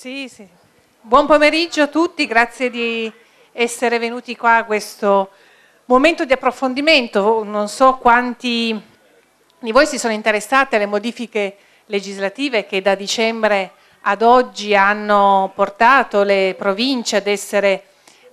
Sì, sì. Buon pomeriggio a tutti, grazie di essere venuti qua a questo momento di approfondimento. Non so quanti di voi si sono interessati alle modifiche legislative che da dicembre ad oggi hanno portato le province ad essere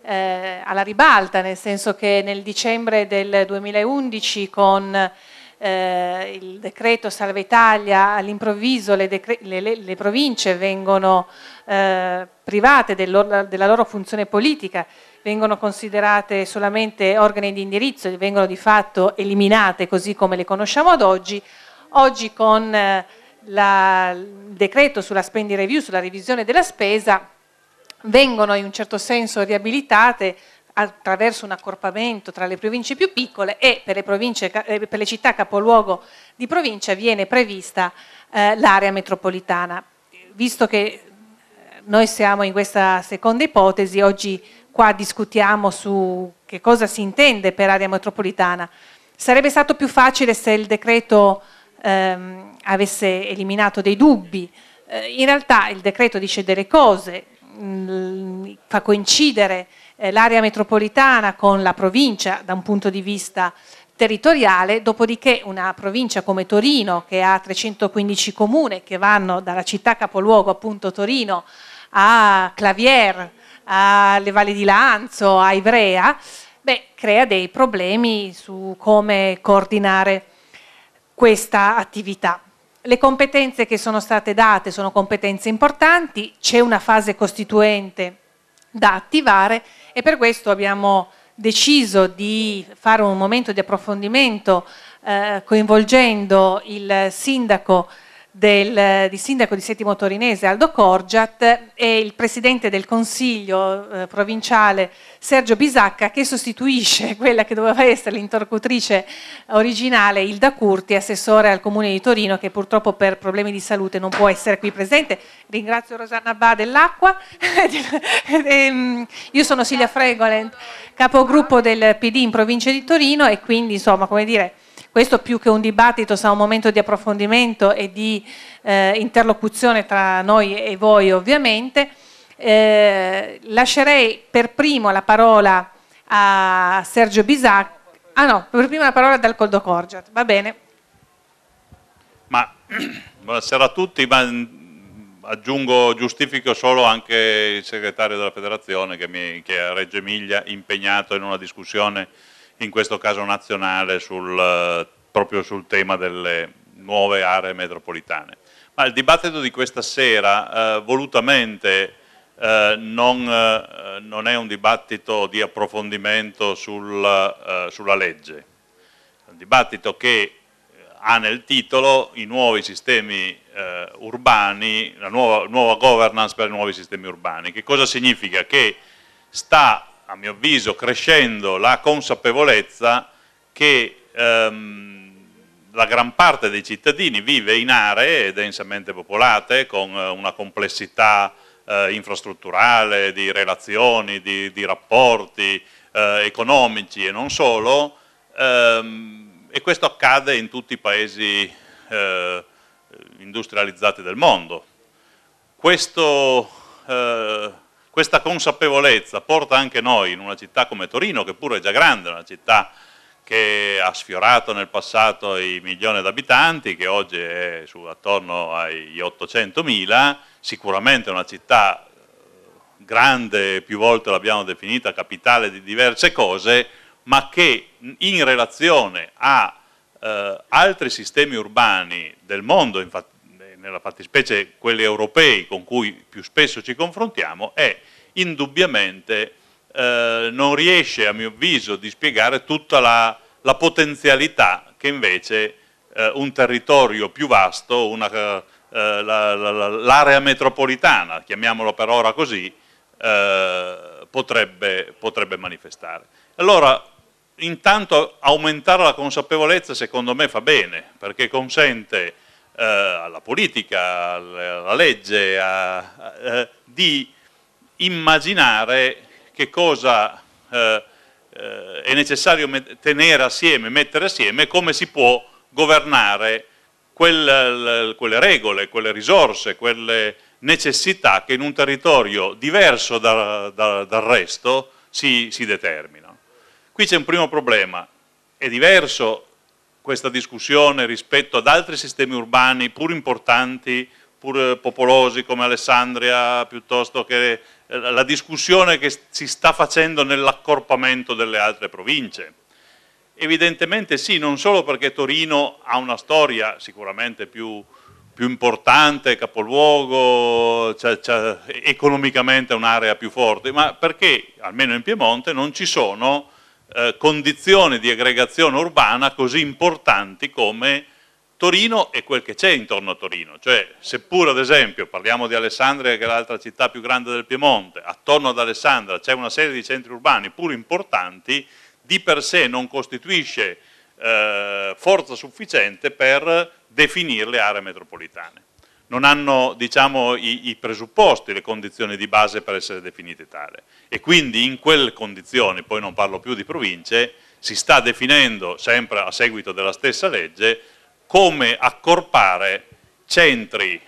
eh, alla ribalta, nel senso che nel dicembre del 2011 con eh, il decreto Salva Italia, all'improvviso le, le, le, le, province vengono eh, private del loro, della loro funzione politica, vengono considerate solamente organi di indirizzo, e vengono di fatto eliminate così come le conosciamo ad oggi, oggi con eh, la, il decreto sulla spending review, sulla revisione della spesa, vengono in un certo senso riabilitate attraverso un accorpamento tra le province più piccole e per le, province, eh, per le città capoluogo di provincia viene prevista eh, l'area metropolitana. Visto che eh, noi siamo in questa seconda ipotesi, oggi qua discutiamo su che cosa si intende per area metropolitana. Sarebbe stato più facile se il decreto ehm, avesse eliminato dei dubbi. Eh, in realtà il decreto dice delle cose, mh, mm, fa coincidere eh, l'area metropolitana con la provincia da un punto di vista territoriale, dopodiché una provincia come Torino che ha 315 comuni che vanno dalla città capoluogo appunto Torino a Clavier, alle valli di Lanzo, a Ivrea, beh, crea dei problemi su come coordinare questa attività. Le competenze che sono state date sono competenze importanti, c'è una fase costituente da attivare e per questo abbiamo deciso di fare un momento di approfondimento eh, coinvolgendo il sindaco del, eh, di sindaco di Settimo Torinese Aldo Corgiat e il presidente del consiglio eh, provinciale Sergio Bisacca che sostituisce quella che doveva essere l'interlocutrice originale Ilda Curti, assessore al comune di Torino che purtroppo per problemi di salute non può essere qui presente. Ringrazio Rosanna Ba dell'Acqua, ehm, io sono Silvia Fregolent, capogruppo del PD in provincia di Torino e quindi insomma come dire questo più che un dibattito sarà un momento di approfondimento e di eh, interlocuzione tra noi e voi ovviamente. Eh, lascerei per primo la parola a Sergio Bisac. Ah no, per prima la parola dal Coldo Corgiat, va bene. Ma, buonasera a tutti, ma mm, aggiungo, giustifico solo anche il segretario della federazione che, mi, che è a Reggio Emilia impegnato in una discussione in questo caso nazionale, sul, eh, proprio sul tema delle nuove aree metropolitane. Ma il dibattito di questa sera eh, volutamente eh, non, eh, non, è un dibattito di approfondimento sul, eh, sulla legge, è un dibattito che eh, ha nel titolo i nuovi sistemi urbani, la nuova, nuova governance per i nuovi sistemi urbani. Che cosa significa? Che sta a mio avviso, crescendo la consapevolezza che ehm, la gran parte dei cittadini vive in aree densamente popolate con eh, una complessità eh, infrastrutturale, di relazioni, di, di rapporti eh, economici e non solo, ehm, e questo accade in tutti i paesi eh, industrializzati del mondo. Questo eh, questa consapevolezza porta anche noi in una città come Torino, che pure è già grande, una città che ha sfiorato nel passato i milioni di abitanti, che oggi è su, attorno agli 800.000, sicuramente una città eh, grande, più volte l'abbiamo definita capitale di diverse cose, ma che in relazione a eh, altri sistemi urbani del mondo, infatti nella fattispecie quelli europei con cui più spesso ci confrontiamo, è indubbiamente eh, non riesce a mio avviso di spiegare tutta la, la potenzialità che invece eh, un territorio più vasto, l'area eh, la, la, metropolitana, chiamiamolo per ora così, eh, potrebbe, potrebbe manifestare. Allora, intanto aumentare la consapevolezza secondo me fa bene, perché consente eh, alla politica, alla legge, a, a, eh, di immaginare che cosa eh, eh, è necessario tenere assieme, mettere assieme, come si può governare quel, quelle regole, quelle risorse, quelle necessità che in un territorio diverso da, da, dal resto si, si determinano. Qui c'è un primo problema, è diverso questa discussione rispetto ad altri sistemi urbani pur importanti, pur eh, popolosi come Alessandria, piuttosto che eh, la discussione che si sta facendo nell'accorpamento delle altre province. Evidentemente sì, non solo perché Torino ha una storia sicuramente più, più importante, capoluogo, cioè, cioè, economicamente un'area più forte, ma perché almeno in Piemonte non ci sono eh, condizioni di aggregazione urbana così importanti come Torino e quel che c'è intorno a Torino, cioè seppur ad esempio parliamo di Alessandria che è l'altra città più grande del Piemonte, attorno ad Alessandria c'è una serie di centri urbani pur importanti, di per sé non costituisce eh, forza sufficiente per definire le aree metropolitane non hanno diciamo, i, i, presupposti, le condizioni di base per essere definite tale. E quindi in quelle condizioni, poi non parlo più di province, si sta definendo, sempre a seguito della stessa legge, come accorpare centri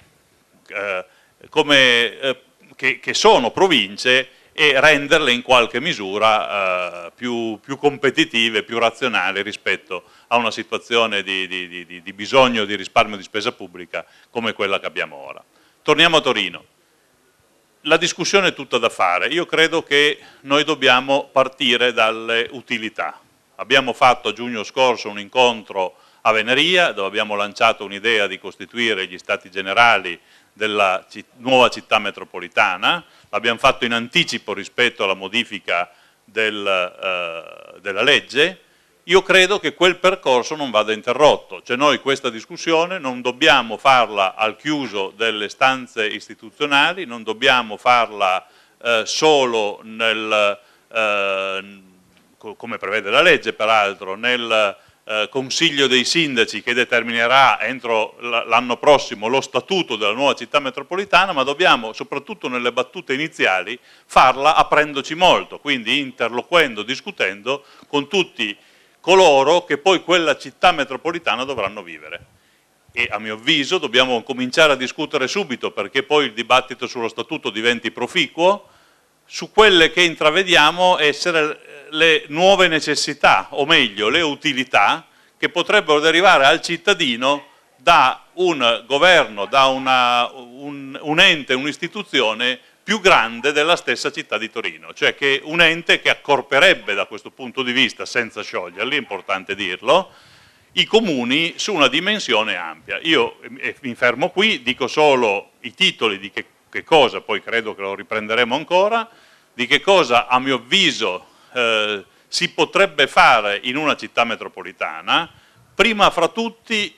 eh, come, eh, che, che, sono province e renderle in qualche misura eh, più, più competitive, più razionali rispetto a a una situazione di, di, di, di bisogno di risparmio di spesa pubblica come quella che abbiamo ora. Torniamo a Torino. La discussione è tutta da fare. Io credo che noi dobbiamo partire dalle utilità. Abbiamo fatto a giugno scorso un incontro a Veneria dove abbiamo lanciato un'idea di costituire gli stati generali della nuova città metropolitana, l'abbiamo fatto in anticipo rispetto alla modifica del, eh, della legge, io credo che quel percorso non vada interrotto, cioè noi questa discussione non dobbiamo farla al chiuso delle stanze istituzionali, non dobbiamo farla eh, solo nel, eh, come prevede la legge peraltro, nel eh, Consiglio dei Sindaci che determinerà entro l'anno prossimo lo statuto della nuova città metropolitana, ma dobbiamo soprattutto nelle battute iniziali farla aprendoci molto, quindi interloquendo, discutendo con tutti i coloro che poi quella città metropolitana dovranno vivere. E a mio avviso dobbiamo cominciare a discutere subito perché poi il dibattito sullo statuto diventi proficuo su quelle che intravediamo essere le nuove necessità, o meglio le utilità, che potrebbero derivare al cittadino da un governo, da una, un, un ente, un'istituzione più grande della stessa città di Torino, cioè che un ente che accorperebbe da questo punto di vista, senza scioglierli, è importante dirlo, i comuni su una dimensione ampia. Io eh, mi fermo qui, dico solo i titoli di che, che cosa, poi credo che lo riprenderemo ancora, di che cosa a mio avviso eh, si potrebbe fare in una città metropolitana, prima fra tutti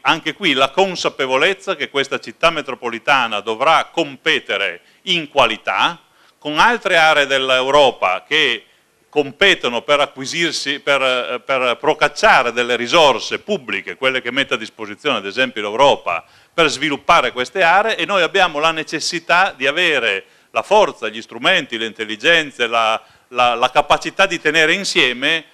anche qui la consapevolezza che questa città metropolitana dovrà competere in qualità, con altre aree dell'Europa che competono per, per, eh, per procacciare delle risorse pubbliche, quelle che mette a disposizione ad esempio l'Europa, per sviluppare queste aree e noi abbiamo la necessità di avere la forza, gli strumenti, le intelligenze, la, la, la capacità di tenere insieme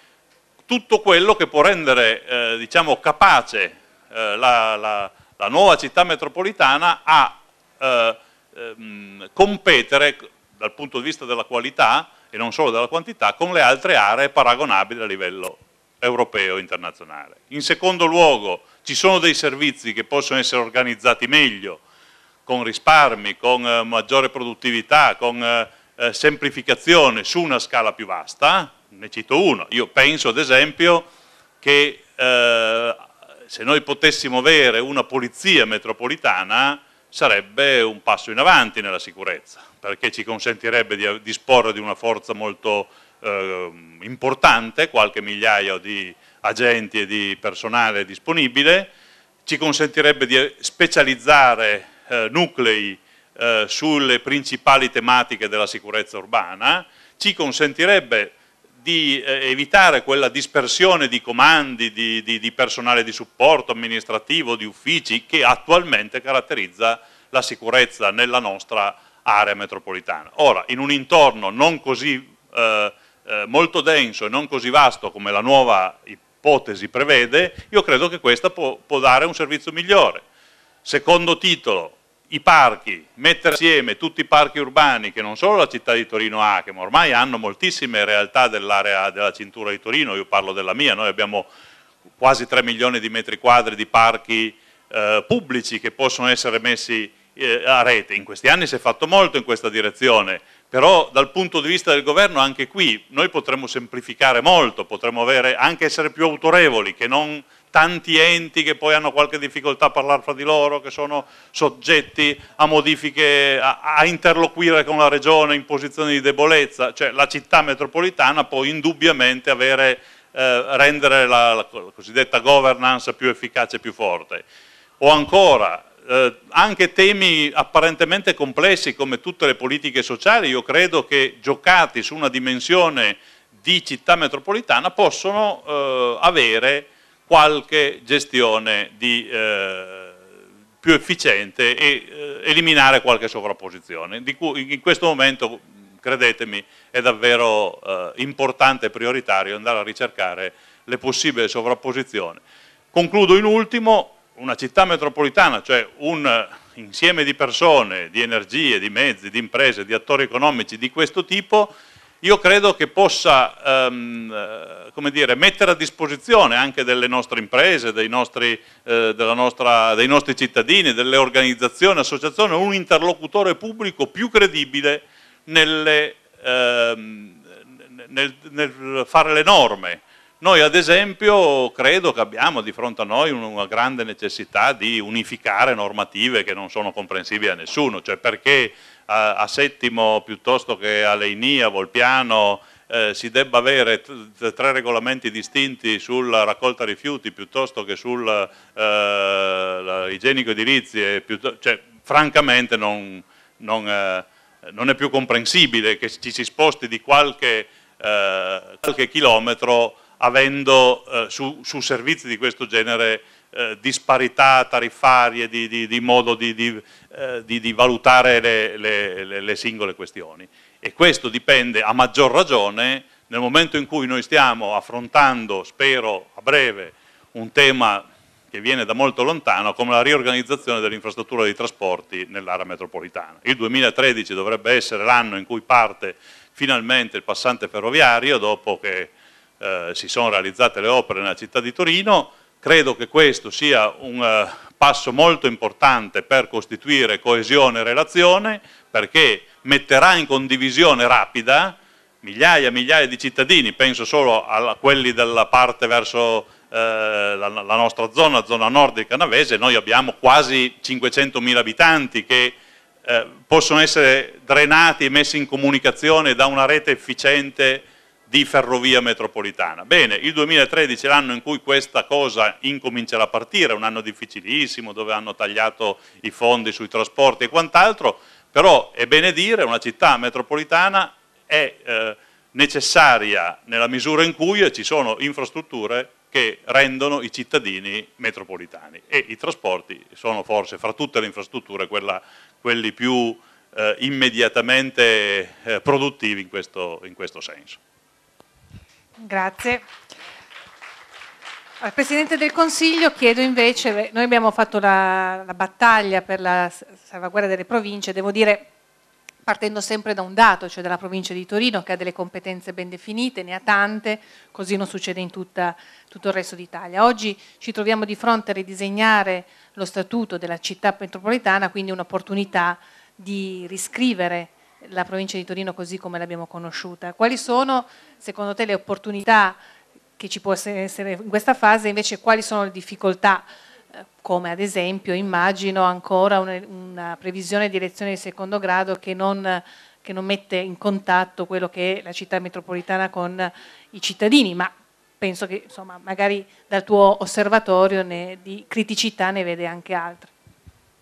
tutto quello che può rendere eh, diciamo, capace eh, la, la, nuova città metropolitana a eh, ehm, competere dal punto di vista della qualità e non solo della quantità con le altre aree paragonabili a livello europeo e internazionale. In secondo luogo ci sono dei servizi che possono essere organizzati meglio, con risparmi, con eh, maggiore produttività, con eh, eh semplificazione su una scala più vasta, ne cito uno, io penso ad esempio che eh, se noi potessimo avere una polizia metropolitana sarebbe un passo in avanti nella sicurezza, perché ci consentirebbe di disporre di una forza molto eh, importante, qualche migliaio di agenti e di personale disponibile, ci consentirebbe di specializzare eh, nuclei eh, sulle principali tematiche della sicurezza urbana, ci consentirebbe di eh, evitare quella dispersione di comandi, di, di, di, personale di supporto amministrativo, di uffici che attualmente caratterizza la sicurezza nella nostra area metropolitana. Ora, in un intorno non così eh, eh molto denso e non così vasto come la nuova ipotesi prevede, io credo che questa può, può dare un servizio migliore. Secondo titolo, i parchi, mettere assieme tutti i parchi urbani che non solo la città di Torino ha, che ormai hanno moltissime realtà dell'area della cintura di Torino, io parlo della mia, noi abbiamo quasi 3 milioni di metri quadri di parchi eh, pubblici che possono essere messi eh, a rete. In questi anni si è fatto molto in questa direzione, però dal punto di vista del governo anche qui noi potremmo semplificare molto, potremmo avere, anche essere più autorevoli, che non tanti enti che poi hanno qualche difficoltà a parlare fra di loro, che sono soggetti a modifiche, a, a interloquire con la regione in posizioni di debolezza, cioè la città metropolitana può indubbiamente avere, eh, rendere la, la, cosiddetta governance più efficace e più forte. O ancora, eh, anche temi apparentemente complessi come tutte le politiche sociali, io credo che giocati su una dimensione di città metropolitana possono eh, avere qualche gestione di, eh, più efficiente e eh, eliminare qualche sovrapposizione. Cui, in questo momento, credetemi, è davvero eh, importante e prioritario andare a ricercare le possibili sovrapposizioni. Concludo in ultimo, una città metropolitana, cioè un eh, insieme di persone, di energie, di mezzi, di imprese, di attori economici di questo tipo, io credo che possa ehm, eh, dire, mettere a disposizione anche delle nostre imprese, dei nostri, eh, nostra, dei nostri cittadini, delle organizzazioni, associazioni, un interlocutore pubblico più credibile nelle, ehm, nel, nel, fare le norme. Noi ad esempio credo che abbiamo di fronte a noi una grande necessità di unificare normative che non sono comprensibili a nessuno, cioè perché a, a Settimo piuttosto che a Leinia, Volpiano, eh, si debba avere tre regolamenti distinti sulla raccolta rifiuti piuttosto che sull'igienico eh, igienico cioè, francamente non, non, eh, non, è più comprensibile che ci si sposti di qualche, eh, qualche chilometro avendo eh, su, su servizi di questo genere eh, disparità tariffarie, di, di, di modo di, eh, di valutare le, le, le, singole questioni. E questo dipende a maggior ragione nel momento in cui noi stiamo affrontando, spero a breve, un tema che viene da molto lontano come la riorganizzazione dell'infrastruttura dei trasporti nell'area metropolitana. Il 2013 dovrebbe essere l'anno in cui parte finalmente il passante ferroviario dopo che eh, si sono realizzate le opere nella città di Torino Credo che questo sia un eh, passo molto importante per costituire coesione e relazione, perché metterà in condivisione rapida migliaia e migliaia di cittadini, penso solo a quelli della parte verso eh, la, la, nostra zona, zona nord del Canavese, noi abbiamo quasi 500.000 abitanti che eh, possono essere drenati e messi in comunicazione da una rete efficiente di ferrovia metropolitana. Bene, il 2013 è l'anno in cui questa cosa incomincerà a partire, un anno difficilissimo dove hanno tagliato i fondi sui trasporti e quant'altro, però è bene dire che una città metropolitana è eh, necessaria nella misura in cui ci sono infrastrutture che rendono i cittadini metropolitani e i trasporti sono forse fra tutte le infrastrutture quella, quelli più eh, immediatamente eh, produttivi in questo, in questo senso. Grazie. Al Presidente del Consiglio chiedo invece, noi abbiamo fatto la, la, battaglia per la salvaguardia delle province, devo dire partendo sempre da un dato, cioè dalla provincia di Torino che ha delle competenze ben definite, ne ha tante, così non succede in tutta, tutto il resto d'Italia. Oggi ci troviamo di fronte a ridisegnare lo statuto della città metropolitana, quindi un'opportunità di riscrivere la provincia di Torino così come l'abbiamo conosciuta. Quali sono, secondo te, le opportunità che ci possono essere in questa fase, invece quali sono le difficoltà, eh, come ad esempio immagino ancora una previsione di elezioni di secondo grado che non, che non mette in contatto quello che è la città metropolitana con i cittadini, ma penso che insomma, magari dal tuo osservatorio ne, di criticità ne vede anche altre.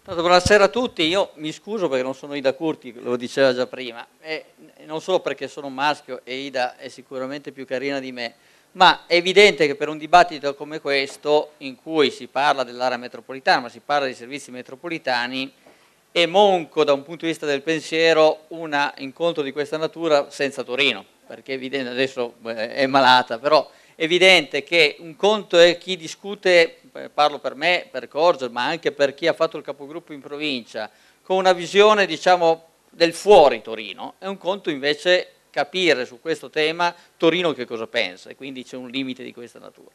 Buonasera a tutti, io mi scuso perché non sono Ida Curti, lo diceva già prima, e non solo perché sono maschio e Ida è sicuramente più carina di me, ma è evidente che per un dibattito come questo, in cui si parla dell'area metropolitana, ma si parla dei servizi metropolitani, è monco da un punto di vista del pensiero un incontro di questa natura senza Torino, perché è evidente adesso eh, è malata, però evidente che un conto è chi discute, eh, parlo per me, per Corso, ma anche per chi ha fatto il capogruppo in provincia, con una visione diciamo, del fuori Torino, è un conto invece capire su questo tema Torino che cosa pensa e quindi c'è un limite di questa natura.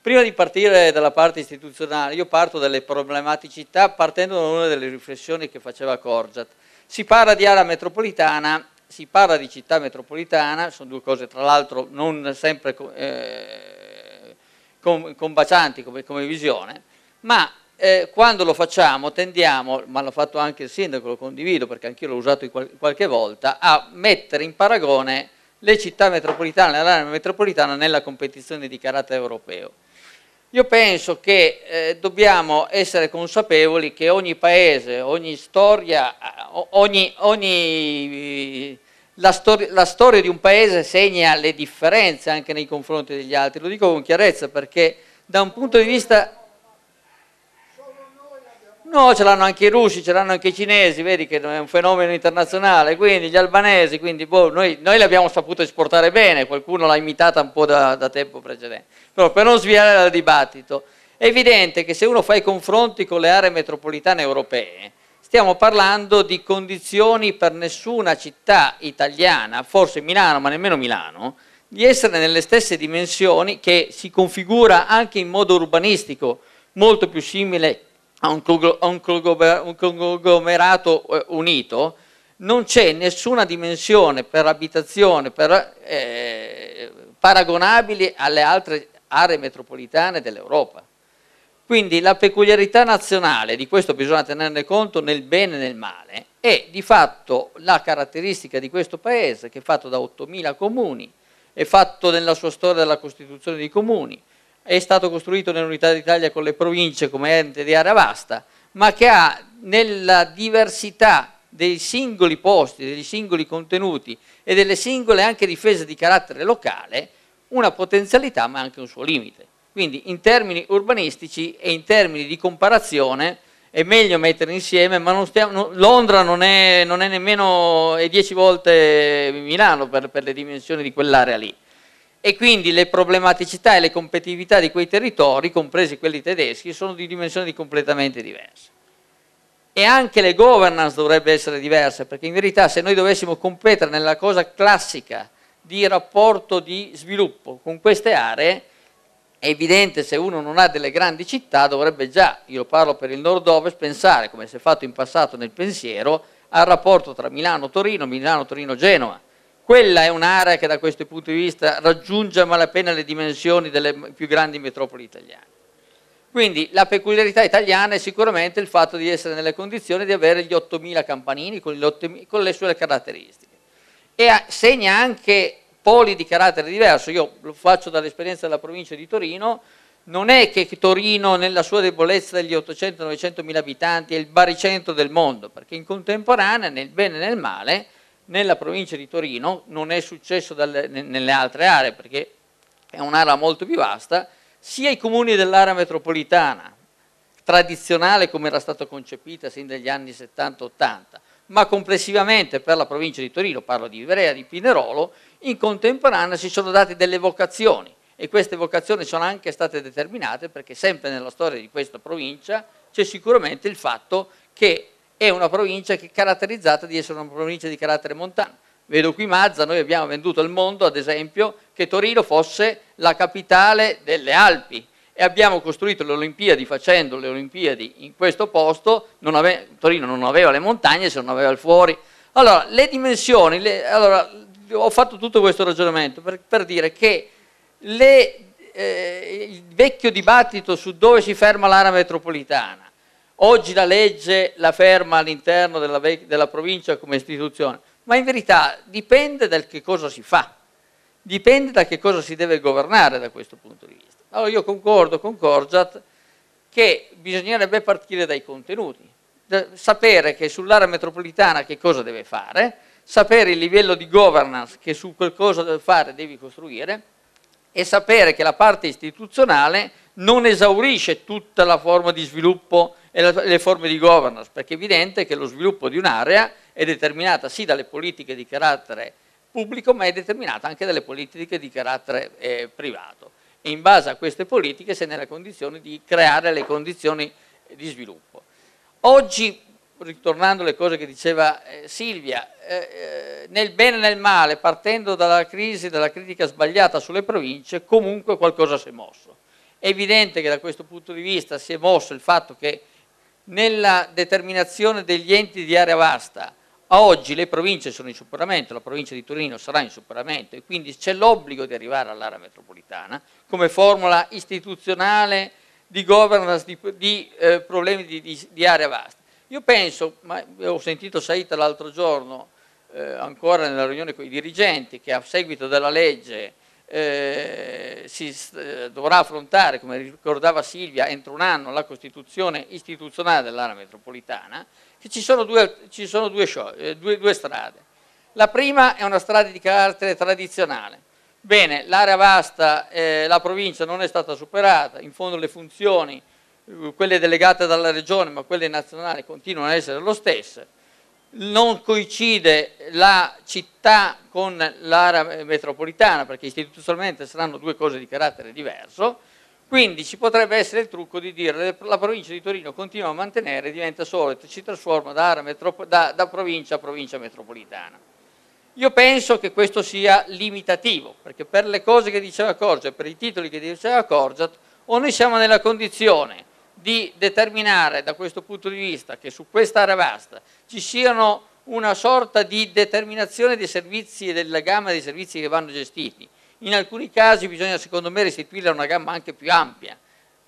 Prima di partire dalla parte istituzionale, io parto dalle problematicità partendo da una delle riflessioni che faceva Corgiat. Si parla di area metropolitana si parla di città metropolitana, sono due cose tra l'altro non sempre eh, combacianti come, come, visione, ma eh, quando lo facciamo tendiamo, ma l'ho fatto anche il sindaco, lo condivido perché anch'io l'ho usato qualche volta, a mettere in paragone le città metropolitane, l'area metropolitana nella competizione di carattere europeo io penso che eh, dobbiamo essere consapevoli che ogni paese, ogni storia, ogni, ogni, la, stor la, storia di un paese segna le differenze anche nei confronti degli altri. Lo dico con chiarezza perché da un punto di vista No, ce l'hanno anche i russi, ce l'hanno anche i cinesi, vedi che è un fenomeno internazionale, quindi gli albanesi, quindi boh, noi, noi l'abbiamo saputo esportare bene, qualcuno l'ha imitata un po' da, da tempo precedente. Però per non sviare dal dibattito, è evidente che se uno fa i confronti con le aree metropolitane europee, stiamo parlando di condizioni per nessuna città italiana, forse Milano, ma nemmeno Milano, di essere nelle stesse dimensioni che si configura anche in modo urbanistico, molto più simile a un conglomerato eh, unito, non c'è nessuna dimensione per abitazione per, eh, paragonabile alle altre aree metropolitane dell'Europa. Quindi la peculiarità nazionale, di questo bisogna tenerne conto nel bene e nel male, è di fatto la caratteristica di questo paese che è fatto da 8.000 comuni, è fatto nella sua storia della Costituzione dei comuni, è stato costruito nell'unità d'Italia con le province come ente di area vasta, ma che ha nella diversità dei singoli posti, dei singoli contenuti e delle singole anche difese di carattere locale una potenzialità ma anche un suo limite. Quindi in termini urbanistici e in termini di comparazione è meglio mettere insieme, ma non stiamo, Londra non è, non è nemmeno è 10 volte Milano per, per le dimensioni di quell'area lì e quindi le problematicità e le competitività di quei territori, compresi quelli tedeschi, sono di dimensioni completamente diverse. E anche le governance dovrebbe essere diverse, perché in verità se noi dovessimo competere nella cosa classica di rapporto di sviluppo con queste aree, è evidente se uno non ha delle grandi città dovrebbe già, io parlo per il nord-ovest, pensare, come si è fatto in passato nel pensiero, al rapporto tra Milano-Torino, Milano-Torino-Genova quella è un'area che da questo punto di vista raggiunge a malapena le dimensioni delle più grandi metropoli italiane. Quindi la peculiarità italiana è sicuramente il fatto di essere nelle condizioni di avere gli 8.000 campanini con, le sue caratteristiche e segna anche poli di carattere diverso. Io lo faccio dall'esperienza della provincia di Torino, non è che Torino nella sua debolezza degli 800 900 mila abitanti è il baricentro del mondo, perché in contemporanea nel bene e nel male nella provincia di Torino, non è successo dalle, nelle altre aree perché è un'area molto più vasta, sia i comuni dell'area metropolitana, tradizionale come era stata concepita sin dagli anni 70-80, ma complessivamente per la provincia di Torino, parlo di Ivrea, di Pinerolo, in contemporanea si sono date delle vocazioni e queste vocazioni sono anche state determinate perché sempre nella storia di questa provincia c'è sicuramente il fatto che è una provincia che è caratterizzata di essere una provincia di carattere montano. Vedo qui Mazza, noi abbiamo venduto al mondo, ad esempio, che Torino fosse la capitale delle Alpi e abbiamo costruito le Olimpiadi facendo le Olimpiadi in questo posto, non Torino non aveva le montagne se non aveva il fuori. Allora, le dimensioni, le, allora, ho fatto tutto questo ragionamento per, per dire che le, eh, il vecchio dibattito su dove si ferma l'area metropolitana Oggi la legge la ferma all'interno della, della provincia come istituzione, ma in verità dipende dal che cosa si fa, dipende da che cosa si deve governare da questo punto di vista. Allora io concordo con Corgiat che bisognerebbe partire dai contenuti, sapere che sull'area metropolitana che cosa deve fare, sapere il livello di governance che su quel cosa deve fare devi costruire e sapere che la parte istituzionale non esaurisce tutta la forma di sviluppo e le forme di governance, perché è evidente che lo sviluppo di un'area è determinata sì dalle politiche di carattere pubblico, ma è determinata anche dalle politiche di carattere eh, privato. E in base a queste politiche si è nella condizione di creare le condizioni di sviluppo. Oggi, ritornando alle cose che diceva eh, Silvia, eh, eh, nel bene e nel male, partendo dalla crisi, dalla critica sbagliata sulle province, comunque qualcosa si è mosso. È evidente che da questo punto di vista si è mosso il fatto che nella determinazione degli enti di area vasta, a oggi le province sono in superamento, la provincia di Torino sarà in superamento e quindi c'è l'obbligo di arrivare all'area metropolitana come formula istituzionale di governance di, di eh, problemi di, di, di, area vasta. Io penso, ma ho sentito Saita l'altro giorno, eh, ancora nella riunione con i dirigenti, che a seguito della legge eh, si eh, dovrà affrontare, come ricordava Silvia, entro un anno la Costituzione istituzionale dell'area metropolitana, che ci sono, due, ci sono due, eh, due, due, strade. La prima è una strada di carattere tradizionale. Bene, l'area vasta, eh, la provincia non è stata superata, in fondo le funzioni, quelle delegate dalla regione ma quelle nazionali continuano a essere lo stesse, non coincide la città con l'area metropolitana, perché istituzionalmente saranno due cose di carattere diverso, quindi ci potrebbe essere il trucco di dire la provincia di Torino continua a mantenere, diventa solo, si trasforma da, da, da provincia a provincia metropolitana. Io penso che questo sia limitativo, perché per le cose che diceva Corgia, per i titoli che diceva Corgia, o noi siamo nella condizione di determinare da questo punto di vista che su quest'area vasta ci siano una sorta di determinazione dei servizi e della gamma dei servizi che vanno gestiti. In alcuni casi bisogna secondo me restituirla a una gamma anche più ampia.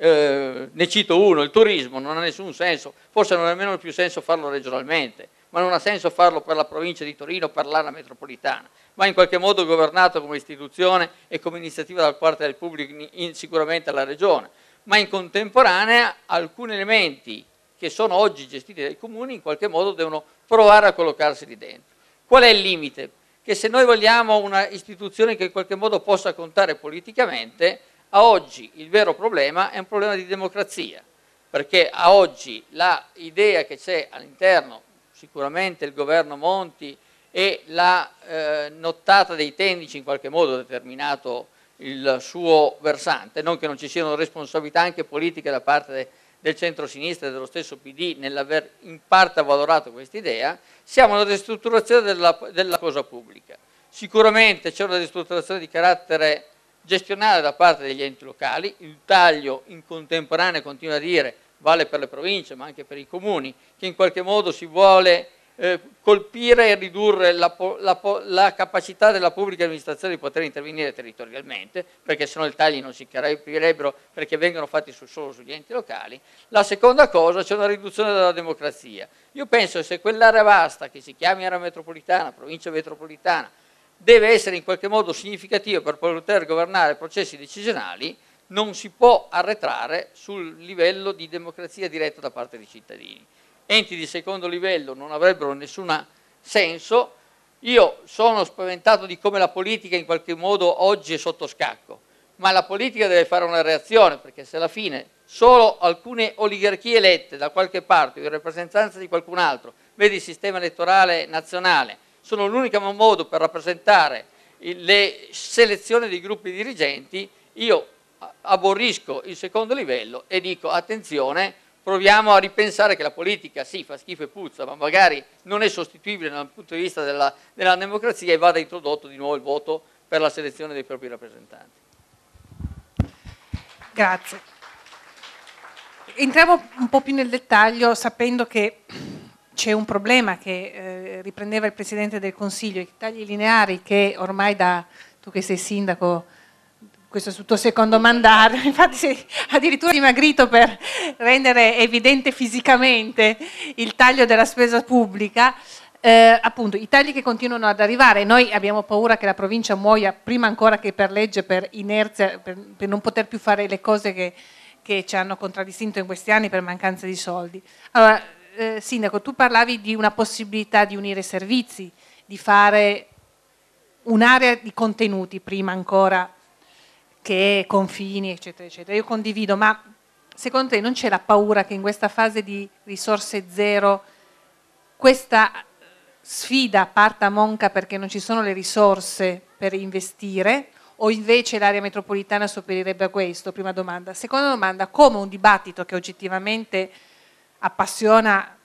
Eh, ne cito uno, il turismo non ha nessun senso, forse non ha nemmeno più senso farlo regionalmente, ma non ha senso farlo per la provincia di Torino, per l'area metropolitana, ma in qualche modo governato come istituzione e come iniziativa da parte del pubblico in, sicuramente alla regione, ma in contemporanea alcuni elementi che sono oggi gestiti dai comuni in qualche modo devono provare a collocarsi lì dentro. Qual è il limite? Che se noi vogliamo una istituzione che in qualche modo possa contare politicamente, a oggi il vero problema è un problema di democrazia, perché a oggi l'idea che c'è all'interno, sicuramente il governo Monti e la eh, nottata dei tecnici in qualche modo ha determinato il suo versante, non che non ci siano responsabilità anche politiche da parte dei del centro-sinistra e dello stesso PD nell'aver in parte avvalorato idea, siamo alla ristrutturazione della, della cosa pubblica. Sicuramente c'è una ristrutturazione di carattere gestionale da parte degli enti locali, il taglio in contemporanea continua a dire vale per le province ma anche per i comuni, che in qualche modo si vuole eh, colpire e ridurre la, la, la, capacità della pubblica amministrazione di poter intervenire territorialmente, perché sennò i tagli non si capirebbero perché vengono fatti su, solo sugli enti locali. La seconda cosa c'è una riduzione della democrazia. Io penso che se quell'area vasta che si chiama area metropolitana, provincia metropolitana, deve essere in qualche modo significativa per poter governare processi decisionali, non si può arretrare sul livello di democrazia diretta da parte dei cittadini enti di secondo livello non avrebbero nessun senso, io sono spaventato di come la politica in qualche modo oggi è sotto scacco, ma la politica deve fare una reazione, perché se alla fine solo alcune oligarchie elette da qualche parte o in rappresentanza di qualcun altro, vedi il sistema elettorale nazionale, sono l'unico modo per rappresentare le selezioni dei gruppi dirigenti, io aborrisco il secondo livello e dico attenzione proviamo a ripensare che la politica sì fa schifo e puzza, ma magari non è sostituibile dal punto di vista della, della democrazia e vada introdotto di nuovo il voto per la selezione dei propri rappresentanti. Grazie. Entriamo un po' più nel dettaglio sapendo che c'è un problema che eh, riprendeva il Presidente del Consiglio, i tagli lineari che ormai da tu che sei sindaco questo sul tuo secondo mandato, infatti si addirittura dimagrito per rendere evidente fisicamente il taglio della spesa pubblica, eh, appunto i tagli che continuano ad arrivare, noi abbiamo paura che la provincia muoia prima ancora che per legge, per inerzia, per, per non poter più fare le cose che, che, ci hanno contraddistinto in questi anni per mancanza di soldi. Allora, eh, Sindaco, tu parlavi di una possibilità di unire servizi, di fare un'area di contenuti prima ancora che confini, eccetera, eccetera. Io condivido, ma secondo te non c'è la paura che in questa fase di risorse zero questa sfida parta monca perché non ci sono le risorse per investire o invece l'area metropolitana sopperirebbe a questo? Prima domanda. Seconda domanda, come un dibattito che oggettivamente appassiona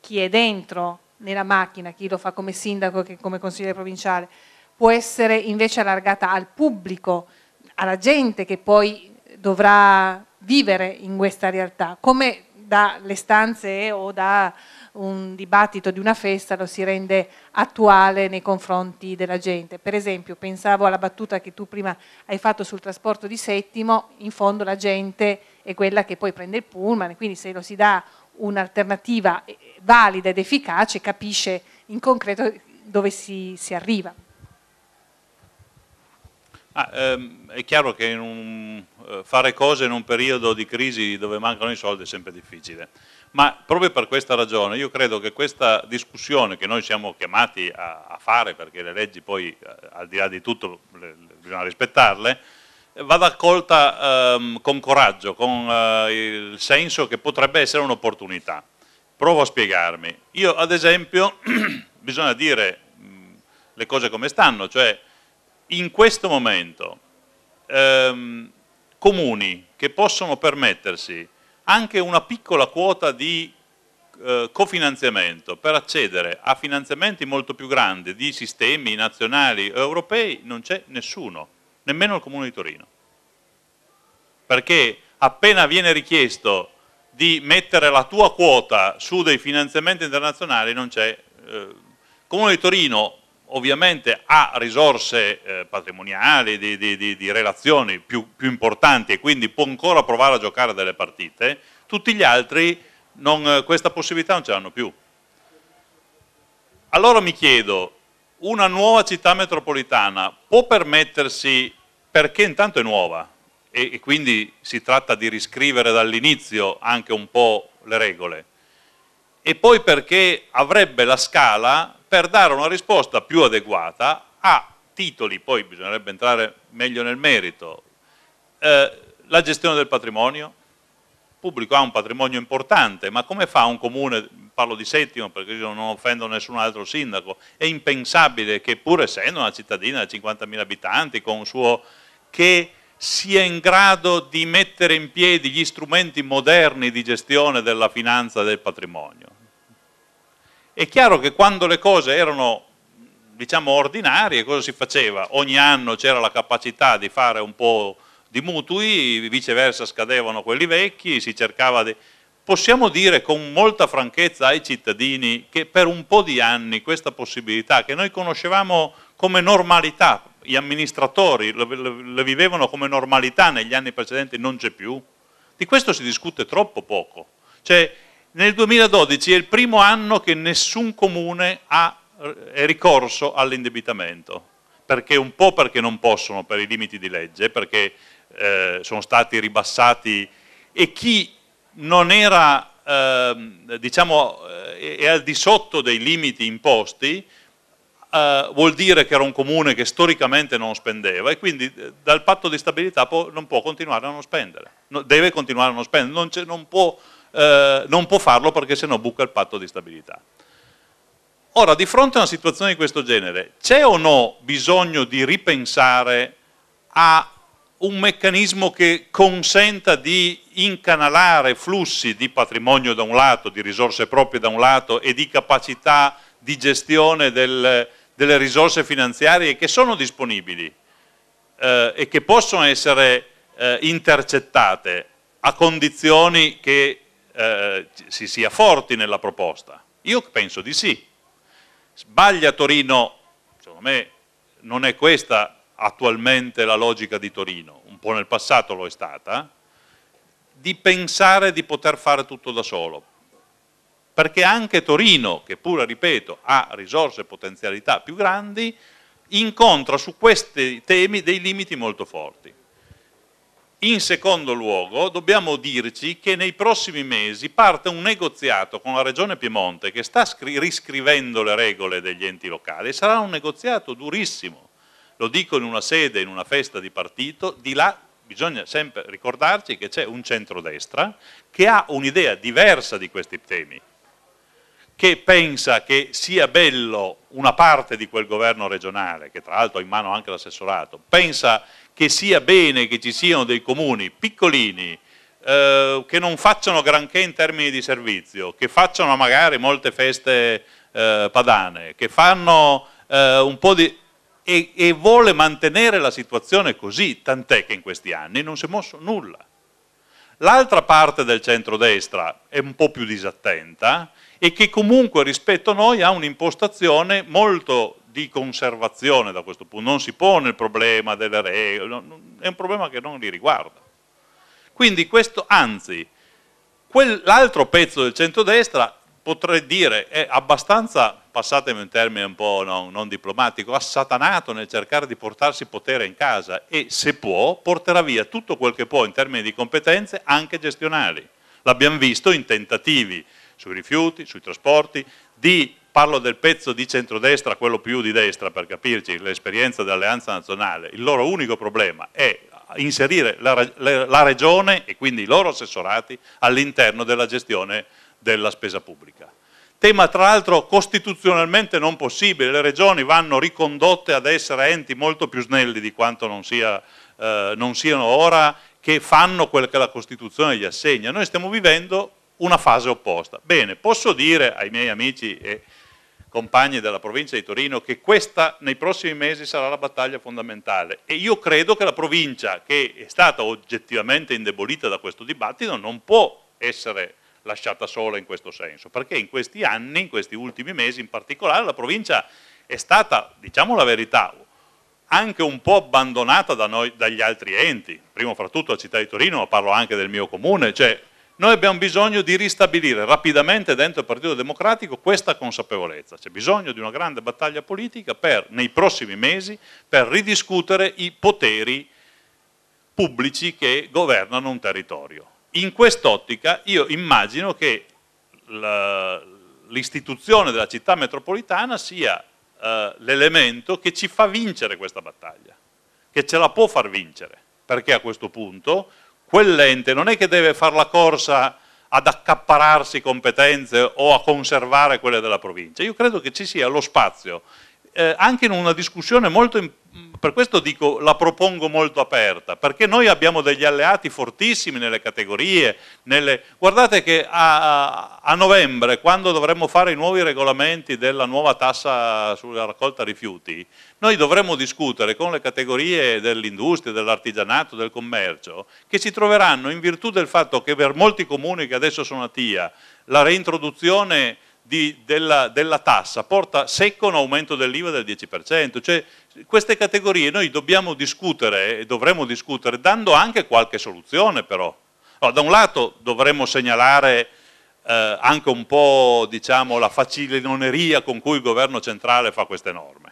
chi è dentro nella macchina, chi lo fa come sindaco e come consigliere provinciale, può essere invece allargata al pubblico? alla gente che poi dovrà vivere in questa realtà, come dalle stanze o da un dibattito di una festa lo si rende attuale nei confronti della gente. Per esempio, pensavo alla battuta che tu prima hai fatto sul trasporto di settimo, in fondo la gente è quella che poi prende il pullman, quindi se lo si dà un'alternativa eh, valida ed efficace capisce in concreto dove si, si arriva. Ah, ehm, è chiaro che un, eh, fare cose in un periodo di crisi dove mancano i soldi è sempre difficile, ma proprio per questa ragione io credo che questa discussione che noi siamo chiamati a, a fare, perché le leggi poi eh, al di là di tutto le, le, bisogna rispettarle, vada accolta ehm, con coraggio, con eh, il senso che potrebbe essere un'opportunità. Provo a spiegarmi. Io ad esempio bisogna dire mh, mm, le cose come stanno, cioè in questo momento ehm, comuni che possono permettersi anche una piccola quota di eh, cofinanziamento per accedere a finanziamenti molto più grandi di sistemi nazionali o europei non c'è nessuno, nemmeno il Comune di Torino. Perché appena viene richiesto di mettere la tua quota su dei finanziamenti internazionali non c'è. Eh, Comune di Torino ovviamente ha risorse eh, patrimoniali, di, di, di, di relazioni più, più, importanti e quindi può ancora provare a giocare delle partite, tutti gli altri non, eh, questa possibilità non ce l'hanno più. Allora mi chiedo, una nuova città metropolitana può permettersi, perché intanto è nuova e, e quindi si tratta di riscrivere dall'inizio anche un po' le regole, e poi perché avrebbe la scala per dare una risposta più adeguata a titoli, poi bisognerebbe entrare meglio nel merito, eh, la gestione del patrimonio, il pubblico ha un patrimonio importante, ma come fa un comune, parlo di settimo perché io non offendo nessun altro sindaco, è impensabile che pur essendo una cittadina di 50.000 abitanti con un suo... che sia in grado di mettere in piedi gli strumenti moderni di gestione della finanza del patrimonio. È chiaro che quando le cose erano diciamo ordinarie, cosa si faceva? Ogni anno c'era la capacità di fare un po' di mutui, viceversa scadevano quelli vecchi, si cercava di... Possiamo dire con molta franchezza ai cittadini che per un po' di anni questa possibilità che noi conoscevamo come normalità, gli amministratori la vivevano come normalità negli anni precedenti, non c'è più. Di questo si discute troppo poco. Cioè, nel 2012 è il primo anno che nessun comune ha, è ricorso all'indebitamento, perché un po' perché non possono per i limiti di legge, perché eh, sono stati ribassati e chi non era ehm, diciamo, eh, diciamo, è al di sotto dei limiti imposti, eh, vuol dire che era un comune che storicamente non spendeva e quindi eh, dal patto di stabilità può, non può continuare a non spendere, no, deve continuare a non spendere, non, non può eh, non può farlo perché sennò buca il patto di stabilità. Ora, di fronte a una situazione di questo genere, c'è o no bisogno di ripensare a un meccanismo che consenta di incanalare flussi di patrimonio da un lato, di risorse proprie da un lato e di capacità di gestione del, delle risorse finanziarie che sono disponibili eh, e che possono essere eh, intercettate a condizioni che eh, si sia forti nella proposta? Io penso di sì. Sbaglia Torino, secondo me non è questa attualmente la logica di Torino, un po' nel passato lo è stata, di pensare di poter fare tutto da solo. Perché anche Torino, che pure, ripeto, ha risorse e potenzialità più grandi, incontra su questi temi dei limiti molto forti. In secondo luogo dobbiamo dirci che nei prossimi mesi parte un negoziato con la Regione Piemonte che sta riscrivendo le regole degli enti locali sarà un negoziato durissimo. Lo dico in una sede, in una festa di partito, di là bisogna sempre ricordarci che c'è un centrodestra che ha un'idea diversa di questi temi, che pensa che sia bello una parte di quel governo regionale, che tra l'altro ha in mano anche l'assessorato, pensa che sia bene che ci siano dei comuni piccolini eh, che non facciano granché in termini di servizio, che facciano magari molte feste eh, padane, che fanno eh, un po' di... E, e vuole mantenere la situazione così, tant'è che in questi anni non si è mosso nulla. L'altra parte del centrodestra è un po' più disattenta e che comunque rispetto a noi ha un'impostazione molto di conservazione da questo punto, non si pone il problema delle regole, è un problema che non li riguarda. Quindi questo, anzi, l'altro pezzo del centrodestra potrei dire è abbastanza, passatemi un termine un po' non, non diplomatico, assatanato nel cercare di portarsi potere in casa e se può porterà via tutto quel che può in termini di competenze anche gestionali. L'abbiamo visto in tentativi sui rifiuti, sui trasporti, di parlo del pezzo di centrodestra, quello più di destra per capirci, l'esperienza dell'alleanza nazionale, il loro unico problema è inserire la, la, regione e quindi i loro assessorati all'interno della gestione della spesa pubblica. Tema tra l'altro costituzionalmente non possibile, le regioni vanno ricondotte ad essere enti molto più snelli di quanto non, sia, eh, non siano ora, che fanno quel che la Costituzione gli assegna. Noi stiamo vivendo una fase opposta. Bene, posso dire ai miei amici e compagni della provincia di Torino che questa nei prossimi mesi sarà la battaglia fondamentale e io credo che la provincia che è stata oggettivamente indebolita da questo dibattito non può essere lasciata sola in questo senso, perché in questi anni, in questi ultimi mesi in particolare, la provincia è stata, diciamo la verità, anche un po' abbandonata da noi, dagli altri enti, primo fra tutto la città di Torino, ma parlo anche del mio comune, cioè noi abbiamo bisogno di ristabilire rapidamente dentro il Partito Democratico questa consapevolezza. C'è bisogno di una grande battaglia politica per, nei prossimi mesi, per ridiscutere i poteri pubblici che governano un territorio. In quest'ottica io immagino che l'istituzione della città metropolitana sia eh, l'elemento che ci fa vincere questa battaglia, che ce la può far vincere, perché a questo punto quell'ente non è che deve fare la corsa ad accappararsi competenze o a conservare quelle della provincia. Io credo che ci sia lo spazio eh, anche in una discussione molto per questo dico, la propongo molto aperta, perché noi abbiamo degli alleati fortissimi nelle categorie. Nelle... Guardate che a, a, novembre, quando dovremmo fare i nuovi regolamenti della nuova tassa sulla raccolta rifiuti, noi dovremmo discutere con le categorie dell'industria, dell'artigianato, del commercio, che si troveranno in virtù del fatto che per molti comuni che adesso sono a TIA, la reintroduzione di, della, della, tassa porta secco un aumento dell'IVA del 10%, cioè queste categorie noi dobbiamo discutere e dovremmo discutere dando anche qualche soluzione però. Allora, da un lato dovremmo segnalare eh, anche un po' diciamo, la facilinoneria con cui il governo centrale fa queste norme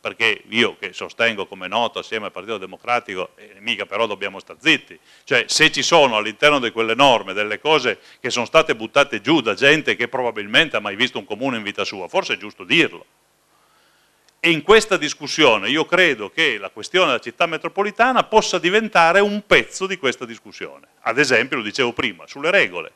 perché io che sostengo come noto assieme al Partito Democratico, eh, mica però dobbiamo star zitti, cioè se ci sono all'interno di quelle norme delle cose che sono state buttate giù da gente che probabilmente ha mai visto un comune in vita sua, forse è giusto dirlo. E in questa discussione io credo che la questione della città metropolitana possa diventare un pezzo di questa discussione. Ad esempio, lo dicevo prima, sulle regole.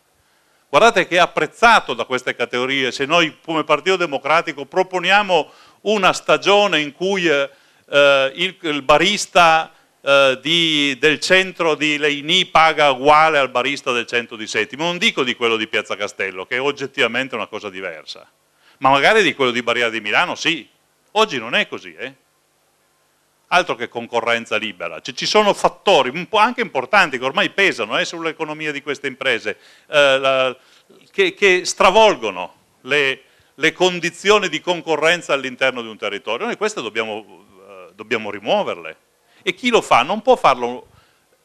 Guardate che è apprezzato da queste categorie se noi come Partito Democratico proponiamo una stagione in cui eh, eh, il, il, barista eh, di, del centro di Leini paga uguale al barista del centro di Settimo, non dico di quello di Piazza Castello, che è oggettivamente una cosa diversa, ma magari di quello di Barriera di Milano sì, oggi non è così, eh? altro che concorrenza libera, cioè, ci sono fattori anche importanti che ormai pesano eh, sull'economia di queste imprese, eh, la, che, che, stravolgono le, le condizioni di concorrenza all'interno di un territorio. Noi queste dobbiamo, eh, dobbiamo rimuoverle. E chi lo fa? Non può farlo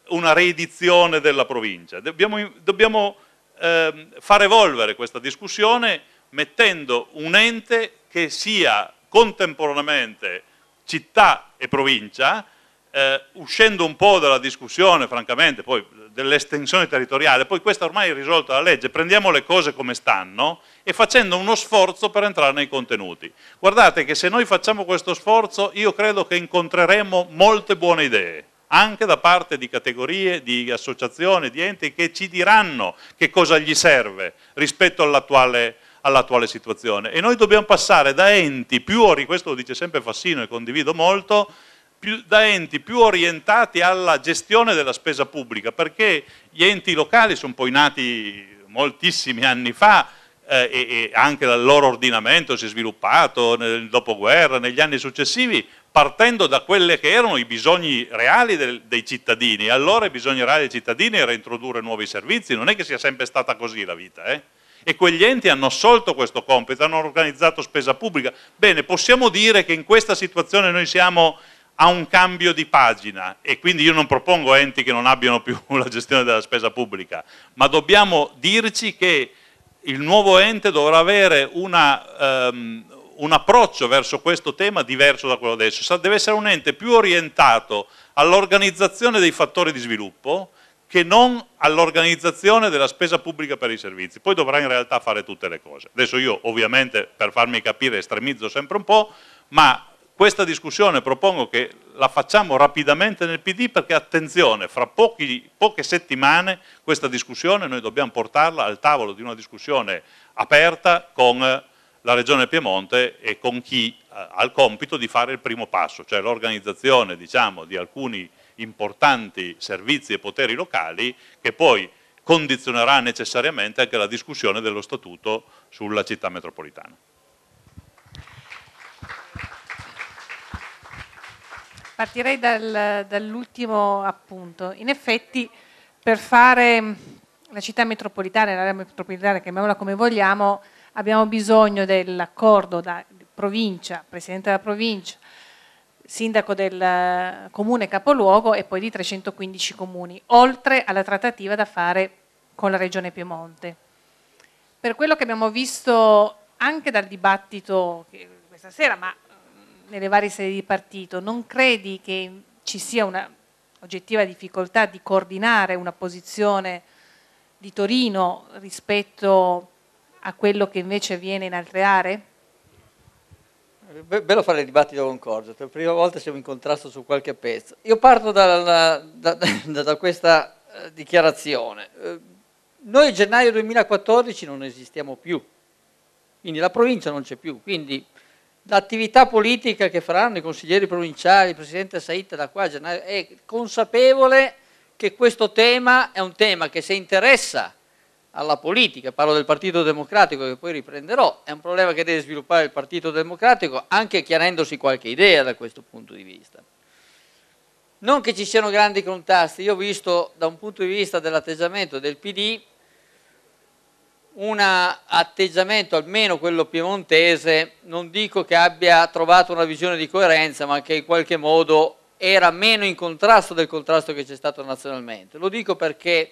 una reedizione della provincia. Dobbiamo, dobbiamo eh, far evolvere questa discussione mettendo un ente che sia contemporaneamente città e provincia, eh, uscendo un po' dalla discussione, francamente, poi dell'estensione territoriale, poi questa ormai è risolta la legge, prendiamo le cose come stanno e facendo uno sforzo per entrare nei contenuti. Guardate che se noi facciamo questo sforzo io credo che incontreremo molte buone idee, anche da parte di categorie, di associazioni, di enti che ci diranno che cosa gli serve rispetto all'attuale all situazione. E noi dobbiamo passare da enti più, ori, questo lo dice sempre Fassino e condivido molto, più, da enti più orientati alla gestione della spesa pubblica, perché gli enti locali sono poi nati moltissimi anni fa eh, e, e, anche dal loro ordinamento si è sviluppato nel dopoguerra, negli anni successivi, partendo da quelli che erano i bisogni reali del, dei cittadini. Allora i bisogni reali dei cittadini era introdurre nuovi servizi, non è che sia sempre stata così la vita. Eh? E quegli enti hanno assolto questo compito, hanno organizzato spesa pubblica. Bene, possiamo dire che in questa situazione noi siamo a un cambio di pagina e quindi io non propongo enti che non abbiano più la gestione della spesa pubblica, ma dobbiamo dirci che il nuovo ente dovrà avere una, um, un approccio verso questo tema diverso da quello adesso, deve essere un ente più orientato all'organizzazione dei fattori di sviluppo che non all'organizzazione della spesa pubblica per i servizi, poi dovrà in realtà fare tutte le cose. Adesso io ovviamente per farmi capire estremizzo sempre un po', ma questa discussione propongo che la facciamo rapidamente nel PD perché attenzione, fra pochi, poche settimane questa discussione noi dobbiamo portarla al tavolo di una discussione aperta con la Regione Piemonte e con chi eh, ha il compito di fare il primo passo, cioè l'organizzazione diciamo, di alcuni importanti servizi e poteri locali che poi condizionerà necessariamente anche la discussione dello statuto sulla città metropolitana. Partirei dal, dall'ultimo appunto. In effetti per fare la città metropolitana, l'area metropolitana, chiamiamola come vogliamo, abbiamo bisogno dell'accordo da provincia, presidente della provincia, sindaco del eh, comune capoluogo e poi di 315 comuni, oltre alla trattativa da fare con la regione Piemonte. Per quello che abbiamo visto anche dal dibattito questa sera, ma nelle varie sedi di partito, non credi che ci sia una oggettiva difficoltà di coordinare una posizione di Torino rispetto a quello che invece avviene in altre aree? Be bello fare il dibattito con Corso, per cioè, la prima volta siamo in contrasto su qualche pezzo. Io parto da, da, da questa eh, dichiarazione. Eh, noi gennaio 2014 non esistiamo più, quindi la provincia non c'è più, quindi l'attività politica che faranno i consiglieri provinciali, il presidente Said da qua a gennaio, è consapevole che questo tema è un tema che se interessa alla politica, parlo del Partito Democratico che poi riprenderò, è un problema che deve sviluppare il Partito Democratico anche chiarendosi qualche idea da questo punto di vista. Non che ci siano grandi contrasti, io ho visto da un punto di vista dell'atteggiamento del PD un atteggiamento, almeno quello piemontese, non dico che abbia trovato una visione di coerenza, ma che in qualche modo era meno in contrasto del contrasto che c'è stato nazionalmente. Lo dico perché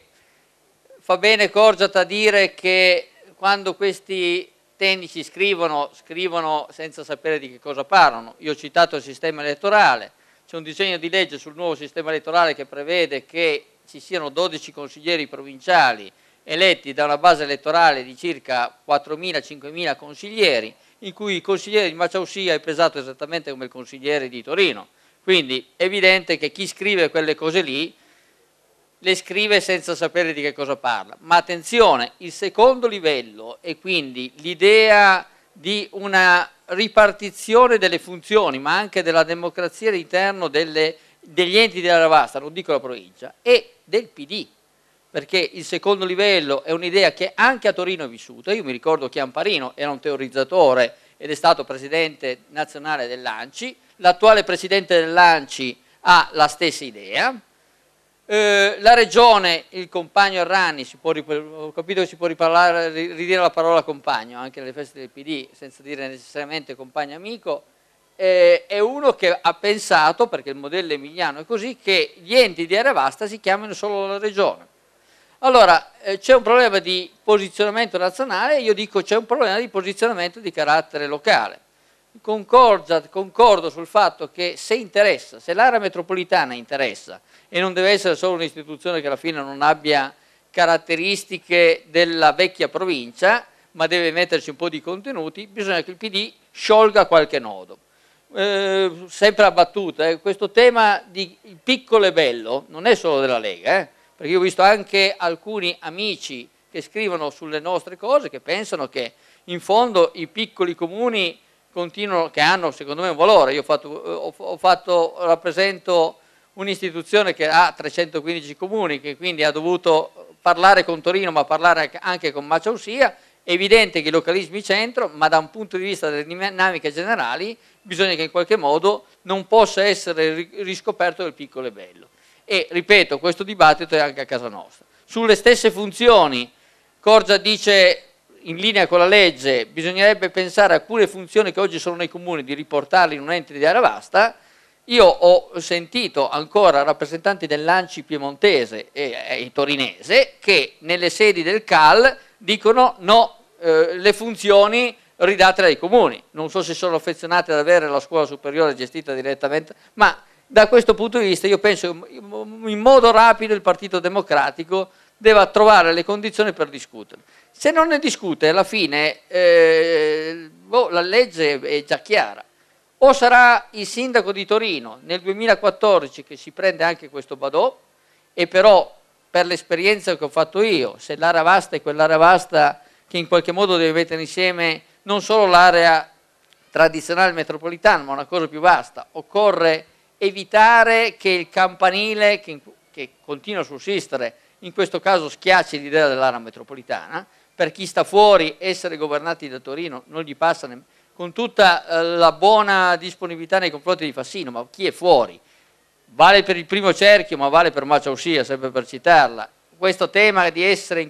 fa bene Corgiata dire che quando questi tecnici scrivono, scrivono senza sapere di che cosa parlano. Io ho citato il sistema elettorale, c'è un disegno di legge sul nuovo sistema elettorale che prevede che ci siano 12 consiglieri provinciali eletti da una base elettorale di circa 4.000-5.000 consiglieri, in cui il consigliere di Maciausia è pesato esattamente come il consigliere di Torino. Quindi è evidente che chi scrive quelle cose lì le scrive senza sapere di che cosa parla. Ma attenzione, il secondo livello e quindi l'idea di una ripartizione delle funzioni, ma anche della democrazia all'interno degli enti della Ravasta, non dico la provincia, e del PD perché il secondo livello è un'idea che anche a Torino è vissuta. Io mi ricordo che Amparino era un teorizzatore ed è stato presidente nazionale dell'ANCI, l'attuale presidente dell'ANCI ha la stessa idea. Eh, la regione, il compagno Errani, si può, ho capito che si può riparlare, ridire la parola compagno anche nelle feste del PD, senza dire necessariamente compagno amico, eh, è uno che ha pensato, perché il modello emiliano è così, che gli enti di area vasta si chiamano solo la regione allora, eh, c'è un problema di posizionamento nazionale, io dico c'è un problema di posizionamento di carattere locale. Concorda, concordo sul fatto che se interessa, se l'area metropolitana interessa e non deve essere solo un'istituzione che alla fine non abbia caratteristiche della vecchia provincia, ma deve metterci un po' di contenuti, bisogna che il PD sciolga qualche nodo. Eh, sempre a battuta, eh, questo tema di piccolo e bello non è solo della Lega, eh. Perché io ho visto anche alcuni amici che scrivono sulle nostre cose che pensano che in fondo i piccoli comuni continuano, che hanno secondo me un valore. Io ho fatto, ho fatto, rappresento un'istituzione che ha 315 comuni, che quindi ha dovuto parlare con Torino ma parlare anche con Maciausia, è evidente che i localismi centro, ma da un punto di vista delle dinamiche generali, bisogna che in qualche modo non possa essere riscoperto il piccolo e bello e ripeto questo dibattito è anche a casa nostra. Sulle stesse funzioni Corgia dice in linea con la legge bisognerebbe pensare a alcune funzioni che oggi sono nei comuni di riportarle in un ente di area vasta, io ho sentito ancora rappresentanti dell'Anci piemontese e, e, torinese che nelle sedi del CAL dicono no, eh, le funzioni ridate dai comuni. Non so se sono affezionati ad avere la scuola superiore gestita direttamente, ma da questo punto di vista io penso che in modo rapido il Partito Democratico deve trovare le condizioni per discutere. Se non ne discute, alla fine eh, boh, la legge è già chiara. O sarà il sindaco di Torino nel 2014 che si prende anche questo Badò, e però per l'esperienza che ho fatto io, se l'area vasta è quell'area vasta che in qualche modo deve mettere insieme non solo l'area tradizionale metropolitana, ma una cosa più vasta, occorre evitare che il campanile, che, che continua a sussistere, in questo caso schiacci l'idea dell'area metropolitana, per chi sta fuori essere governati da Torino non gli passa con tutta eh, la buona disponibilità nei confronti di Fassino, ma chi è fuori? Vale per il primo cerchio, ma vale per Macia Ossia, sempre per citarla. Questo tema di essere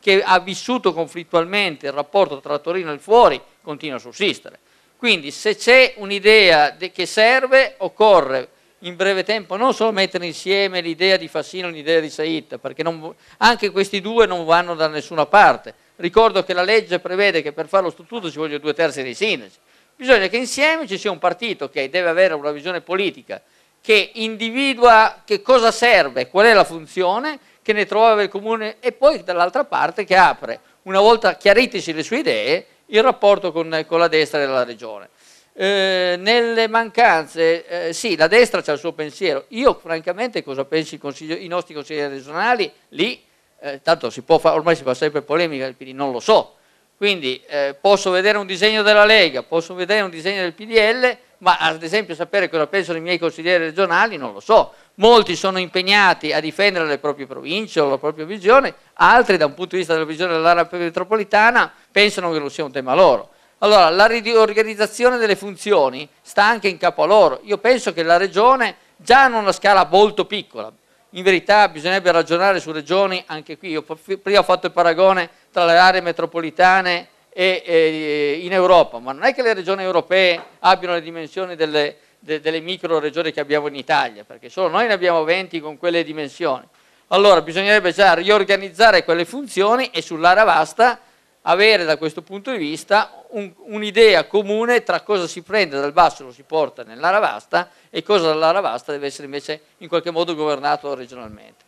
che ha vissuto conflittualmente il rapporto tra Torino e il fuori continua a sussistere. Quindi se c'è un'idea che serve, occorre in breve tempo non solo mettere insieme l'idea di Fassino e l'idea di Saitta, perché non, anche questi due non vanno da nessuna parte. Ricordo che la legge prevede che per fare lo statuto ci vogliono due terzi dei sindaci. Bisogna che insieme ci sia un partito che deve avere una visione politica, che individua che cosa serve, qual è la funzione, che ne trova il comune e poi dall'altra parte che apre, una volta chiaritesi le sue idee, il rapporto con, con la destra della regione. Eh, nelle mancanze, eh, sì, la destra ha il suo pensiero. Io, francamente, cosa pensi i nostri consiglieri regionali? Lì, eh, tanto si può fa, ormai si fa sempre polemica del non lo so. Quindi eh, posso vedere un disegno della Lega, posso vedere un disegno del PDL, ma ad esempio sapere cosa pensano i miei consiglieri regionali non lo so. Molti sono impegnati a difendere le proprie province o la propria visione, altri da un punto di vista della visione dell'area metropolitana pensano che non sia un tema loro. Allora, la riorganizzazione delle funzioni sta anche in capo a loro. Io penso che la regione, già in una scala molto piccola, in verità bisognerebbe ragionare su regioni anche qui. Io prima ho fatto il paragone tra le aree metropolitane e, e, in Europa, ma non è che le regioni europee abbiano le dimensioni delle, de, delle micro regioni che abbiamo in Italia, perché solo noi ne abbiamo 20 con quelle dimensioni. Allora bisognerebbe già riorganizzare quelle funzioni e sull'area vasta avere da questo punto di vista un'idea un comune tra cosa si prende dal basso e lo si porta nell'area vasta e cosa dall'area vasta deve essere invece in qualche modo governato regionalmente.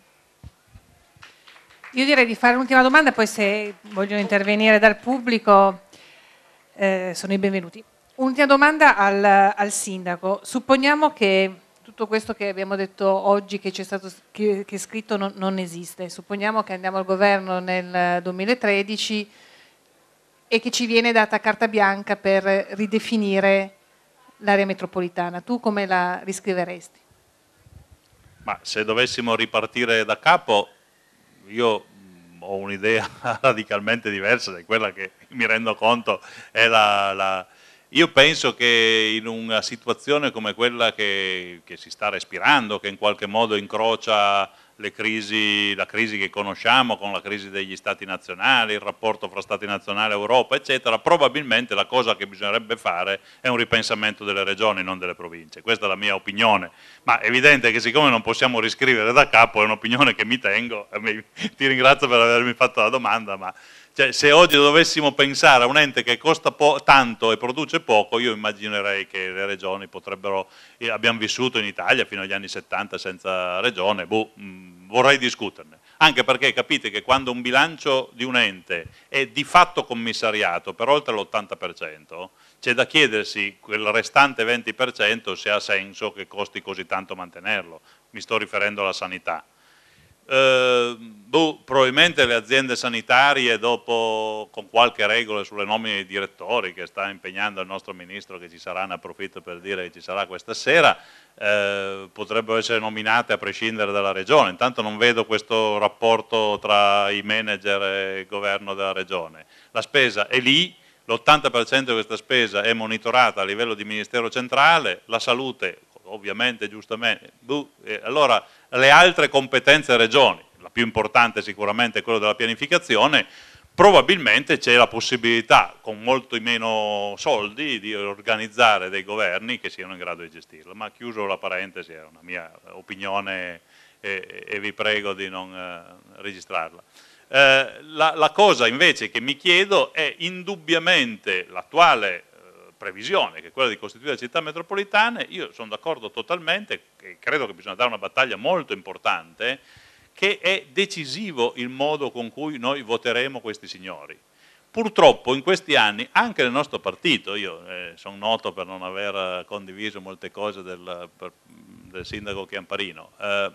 Io direi di fare un'ultima domanda, poi se vogliono intervenire dal pubblico eh, sono i benvenuti. Un'ultima domanda al, al, sindaco. Supponiamo che tutto questo che abbiamo detto oggi, che, c'è stato, che, che è scritto, non, non, esiste. Supponiamo che andiamo al governo nel 2013 e che ci viene data carta bianca per ridefinire l'area metropolitana. Tu come la riscriveresti? Ma se dovessimo ripartire da capo, io mm, ho un'idea radicalmente diversa da quella che mi rendo conto è la, la io penso che in una situazione come quella che, che, si sta respirando, che in qualche modo incrocia crisi, la crisi che conosciamo con la crisi degli stati nazionali, il rapporto fra stati nazionali e Europa, eccetera, probabilmente la cosa che bisognerebbe fare è un ripensamento delle regioni, non delle province. Questa è la mia opinione, ma è evidente che siccome non possiamo riscrivere da capo, è un'opinione che mi tengo, ti ringrazio per avermi fatto la domanda, ma cioè, se oggi dovessimo pensare a un ente che costa tanto e produce poco, io immaginerei che le regioni potrebbero... Eh, abbiamo vissuto in Italia fino agli anni 70 senza regione, boh, mh, mm, vorrei discuterne. Anche perché capite che quando un bilancio di un ente è di fatto commissariato per oltre l'80%, c'è da chiedersi quel restante 20% se ha senso che costi così tanto mantenerlo. Mi sto riferendo alla sanità eh, boh, probabilmente le aziende sanitarie dopo, con qualche regola sulle nomine dei direttori che sta impegnando il nostro ministro che ci sarà, ne approfitto per dire che ci sarà questa sera, eh, potrebbero essere nominate a prescindere dalla regione, intanto non vedo questo rapporto tra i manager e il governo della regione, la spesa è lì, l'80% di questa spesa è monitorata a livello di Ministero centrale, la salute ovviamente giustamente, boh, eh, allora le altre competenze regioni, la più importante sicuramente è quella della pianificazione, probabilmente c'è la possibilità, con molto meno soldi, di organizzare dei governi che siano in grado di gestirla. Ma chiuso la parentesi, è una mia opinione e, e vi prego di non eh, registrarla. Eh, la, la, cosa invece che mi chiedo è indubbiamente l'attuale previsione, che è quella di costituire città metropolitane, io sono d'accordo totalmente, e credo che bisogna dare una battaglia molto importante, che è decisivo il modo con cui noi voteremo questi signori. Purtroppo in questi anni, anche nel nostro partito, io eh, sono noto per non aver condiviso molte cose del, per, del sindaco Chiamparino, eh,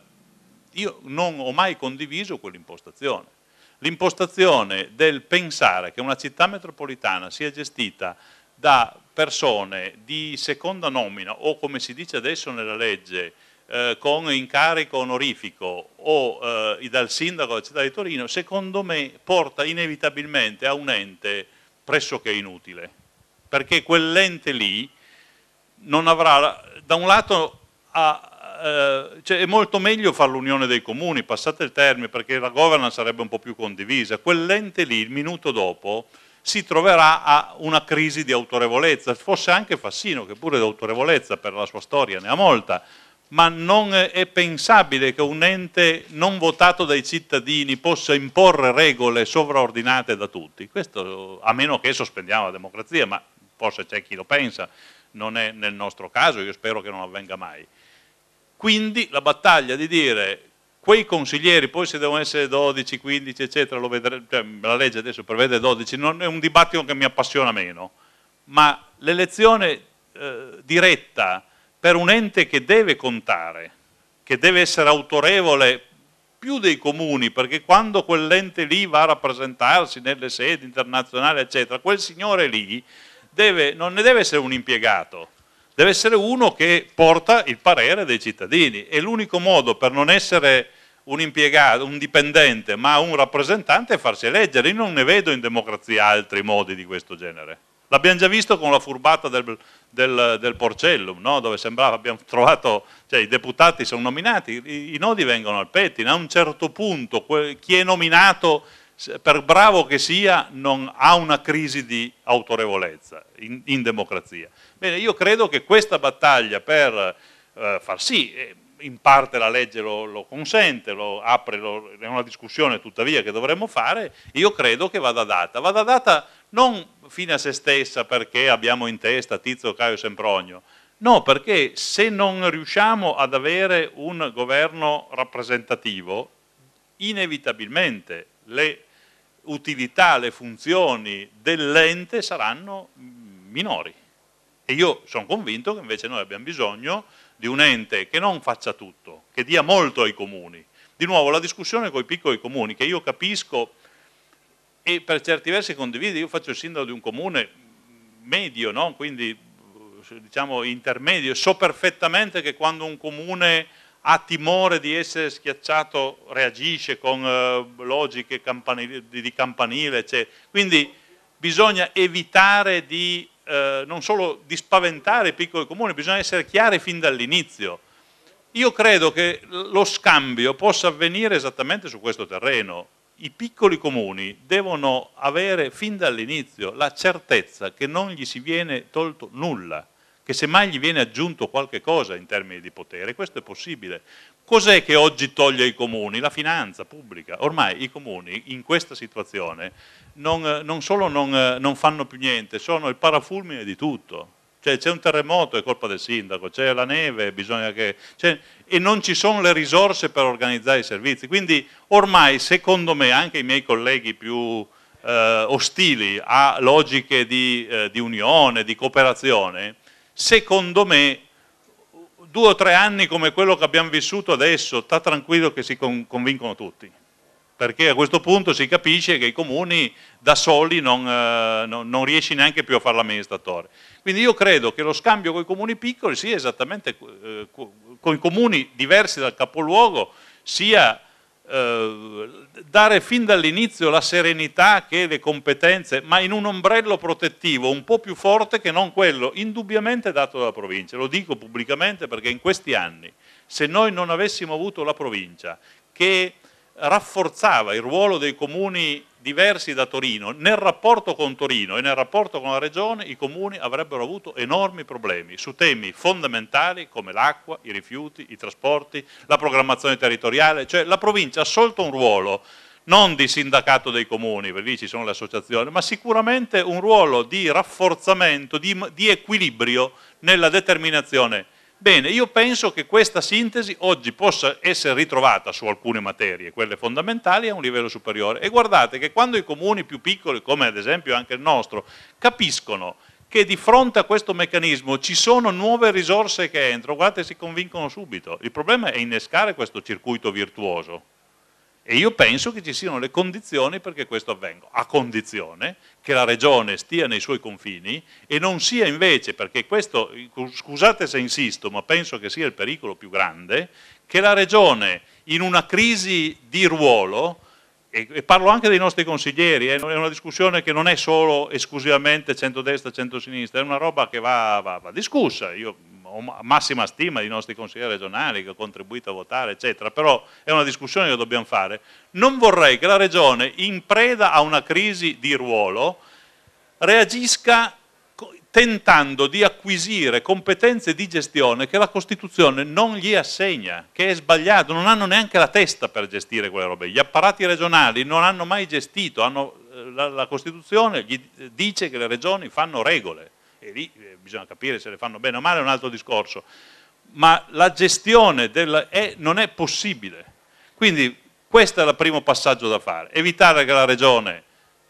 io non ho mai condiviso quell'impostazione l'impostazione del pensare che una città metropolitana sia gestita da persone di seconda nomina o come si dice adesso nella legge eh, con incarico onorifico o eh, dal sindaco della città di Torino, secondo me porta inevitabilmente a un ente pressoché inutile, perché quell'ente lì non avrà, da un lato ha, eh, cioè è molto meglio fare l'unione dei comuni, passate il termine, perché la governance sarebbe un po' più condivisa, quell'ente lì il minuto dopo si troverà a una crisi di autorevolezza, forse anche Fassino che pure di autorevolezza per la sua storia ne ha molta, ma non è pensabile che un ente non votato dai cittadini possa imporre regole sovraordinate da tutti, Questo, a meno che sospendiamo la democrazia, ma forse c'è chi lo pensa, non è nel nostro caso, io spero che non avvenga mai. Quindi la battaglia di dire Quei consiglieri, poi se devono essere 12, 15, eccetera, vedrei, cioè, la legge adesso prevede 12, non è un dibattito che mi appassiona meno, ma l'elezione eh, diretta per un ente che deve contare, che deve essere autorevole più dei comuni, perché quando quell'ente lì va a rappresentarsi nelle sedi internazionali, eccetera, quel signore lì deve, non ne deve essere un impiegato, deve essere uno che porta il parere dei cittadini e l'unico modo per non essere un impiegato, un dipendente, ma un rappresentante è farsi eleggere. Io non ne vedo in democrazia altri modi di questo genere. L'abbiamo già visto con la furbata del, del, del Porcellum, no? dove sembrava abbiamo trovato, cioè i deputati sono nominati, i, i nodi vengono al pettine, a un certo punto quel, chi è nominato per bravo che sia, non ha una crisi di autorevolezza in, in democrazia. Bene, io credo che questa battaglia per eh, far sì, in parte la legge lo, lo consente, lo apre, lo, è una discussione tuttavia che dovremmo fare, io credo che vada data. Vada data non fine a se stessa perché abbiamo in testa Tizio, Caio e Sempronio, no, perché se non riusciamo ad avere un governo rappresentativo, inevitabilmente le utilità, le funzioni dell'ente saranno minori. E io sono convinto che invece noi abbiamo bisogno di un ente che non faccia tutto, che dia molto ai comuni. Di nuovo la discussione con i piccoli comuni, che io capisco e per certi versi condivido, io faccio il sindaco di un comune medio, no? quindi diciamo intermedio, so perfettamente che quando un comune ha timore di essere schiacciato reagisce con eh, logiche campanile, di campanile, eccetera. Quindi bisogna evitare di eh, non solo di spaventare i piccoli comuni, bisogna essere chiari fin dall'inizio. Io credo che lo scambio possa avvenire esattamente su questo terreno. I piccoli comuni devono avere fin dall'inizio la certezza che non gli si viene tolto nulla che semmai gli viene aggiunto qualche cosa in termini di potere, questo è possibile. Cos'è che oggi toglie i comuni? La finanza pubblica. Ormai i comuni in questa situazione non, eh, non solo non, eh, non, fanno più niente, sono il parafulmine di tutto. Cioè c'è un terremoto, è colpa del sindaco, c'è la neve, bisogna che... Cioè, e non ci sono le risorse per organizzare i servizi. Quindi ormai, secondo me, anche i miei colleghi più eh, ostili a logiche di, eh, di unione, di cooperazione, secondo me due o tre anni come quello che abbiamo vissuto adesso, sta tranquillo che si convincono tutti. Perché a questo punto si capisce che i comuni da soli non, eh, non, non riesci neanche più a fare l'amministratore. Quindi io credo che lo scambio con i comuni piccoli sia esattamente, eh, con i comuni diversi dal capoluogo, sia eh, dare fin dall'inizio la serenità che le competenze, ma in un ombrello protettivo un po' più forte che non quello indubbiamente dato dalla provincia. Lo dico pubblicamente perché in questi anni, se noi non avessimo avuto la provincia che rafforzava il ruolo dei comuni diversi da Torino, nel rapporto con Torino e nel rapporto con la regione i comuni avrebbero avuto enormi problemi su temi fondamentali come l'acqua, i rifiuti, i trasporti, la programmazione territoriale, cioè la provincia ha assolto un ruolo non di sindacato dei comuni, perché lì ci sono le associazioni, ma sicuramente un ruolo di rafforzamento, di, di equilibrio nella determinazione Bene, io penso che questa sintesi oggi possa essere ritrovata su alcune materie, quelle fondamentali, a un livello superiore. E guardate che quando i comuni più piccoli, come ad esempio anche il nostro, capiscono che di fronte a questo meccanismo ci sono nuove risorse che entrano, guardate si convincono subito. Il problema è innescare questo circuito virtuoso. E io penso che ci siano le condizioni perché questo avvenga, a condizione che la regione stia nei suoi confini e non sia invece, perché questo, scusate se insisto, ma penso che sia il pericolo più grande, che la regione in una crisi di ruolo, e, parlo anche dei nostri consiglieri, eh, è una discussione che non è solo esclusivamente centrodestra, centrosinistra, è una roba che va, va, va discussa. Io ho massima stima dei nostri consiglieri regionali che ho contribuito a votare, eccetera, però è una discussione che dobbiamo fare. Non vorrei che la Regione, in preda a una crisi di ruolo, reagisca tentando di acquisire competenze di gestione che la Costituzione non gli assegna, che è sbagliato, non hanno neanche la testa per gestire quelle robe. Gli apparati regionali non hanno mai gestito, hanno, eh, la, la Costituzione gli eh, dice che le regioni fanno regole, e lì eh, bisogna capire se le fanno bene o male, è un altro discorso, ma la gestione del, è, non è possibile. Quindi questo è il primo passaggio da fare, evitare che la Regione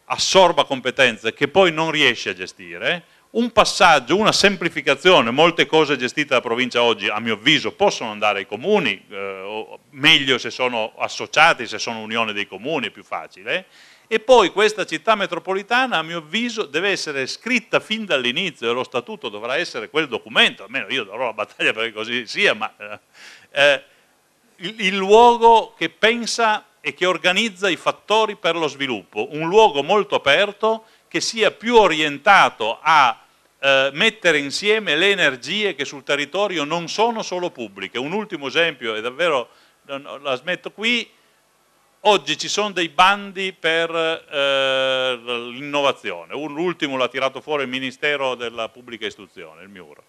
assorba competenze che poi non riesce a gestire, un passaggio, una semplificazione, molte cose gestite dalla provincia oggi a mio avviso possono andare ai comuni, eh, meglio se sono associati, se sono unione dei comuni è più facile, e poi questa città metropolitana, a mio avviso, deve essere scritta fin dall'inizio e lo statuto dovrà essere quel documento, almeno io darò la battaglia perché così sia, ma eh, eh, il, il luogo che pensa e che organizza i fattori per lo sviluppo, un luogo molto aperto che sia più orientato a eh, mettere insieme le energie che sul territorio non sono solo pubbliche. Un ultimo esempio, e davvero la smetto qui, Oggi ci sono dei bandi per eh, l'innovazione, l'ultimo l'ha tirato fuori il Ministero della Pubblica Istruzione, il MIUR.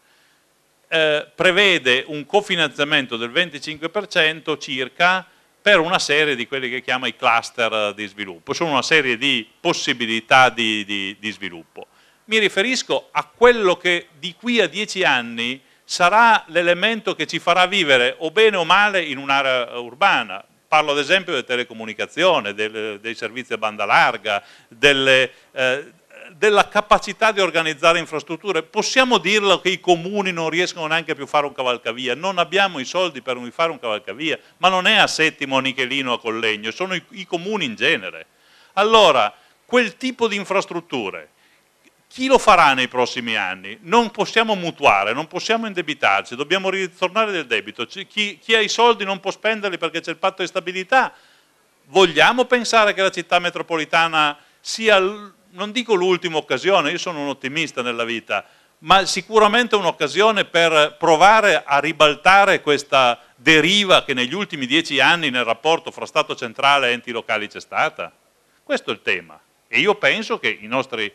Eh, prevede un cofinanziamento del 25% circa per una serie di quelli che chiama i cluster di sviluppo, sono una serie di possibilità di, di, di sviluppo. Mi riferisco a quello che di qui a dieci anni sarà l'elemento che ci farà vivere o bene o male in un'area urbana, Parlo ad esempio delle telecomunicazioni, del, dei servizi a banda larga, delle, eh, della capacità di organizzare infrastrutture. Possiamo dirlo che i comuni non riescono neanche più a fare un cavalcavia, non abbiamo i soldi per fare un cavalcavia, ma non è a Settimo, a Nichelino, a Collegno, sono i, i comuni in genere. Allora, quel tipo di infrastrutture chi lo farà nei prossimi anni? Non possiamo mutuare, non possiamo indebitarci, dobbiamo ritornare del debito. Chi, chi, ha i soldi non può spenderli perché c'è il patto di stabilità. Vogliamo pensare che la città metropolitana sia, non dico l'ultima occasione, io sono un ottimista nella vita, ma sicuramente un'occasione per provare a ribaltare questa deriva che negli ultimi dieci anni nel rapporto fra Stato centrale e enti locali c'è stata? Questo è il tema. E io penso che i nostri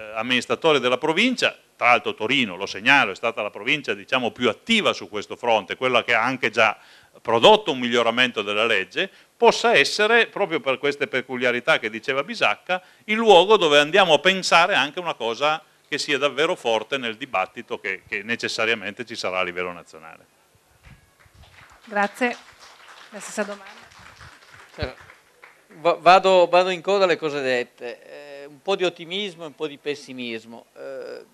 eh, amministratore della provincia, tra l'altro Torino, lo segnalo, è stata la provincia diciamo, più attiva su questo fronte, quella che ha anche già prodotto un miglioramento della legge, possa essere, proprio per queste peculiarità che diceva Bisacca, il luogo dove andiamo a pensare anche una cosa che sia davvero forte nel dibattito che, che necessariamente ci sarà a livello nazionale. Grazie. La stessa domanda. Eh, vado, vado in coda alle cose dette. Eh, un po' di ottimismo e un po' di pessimismo. Eh,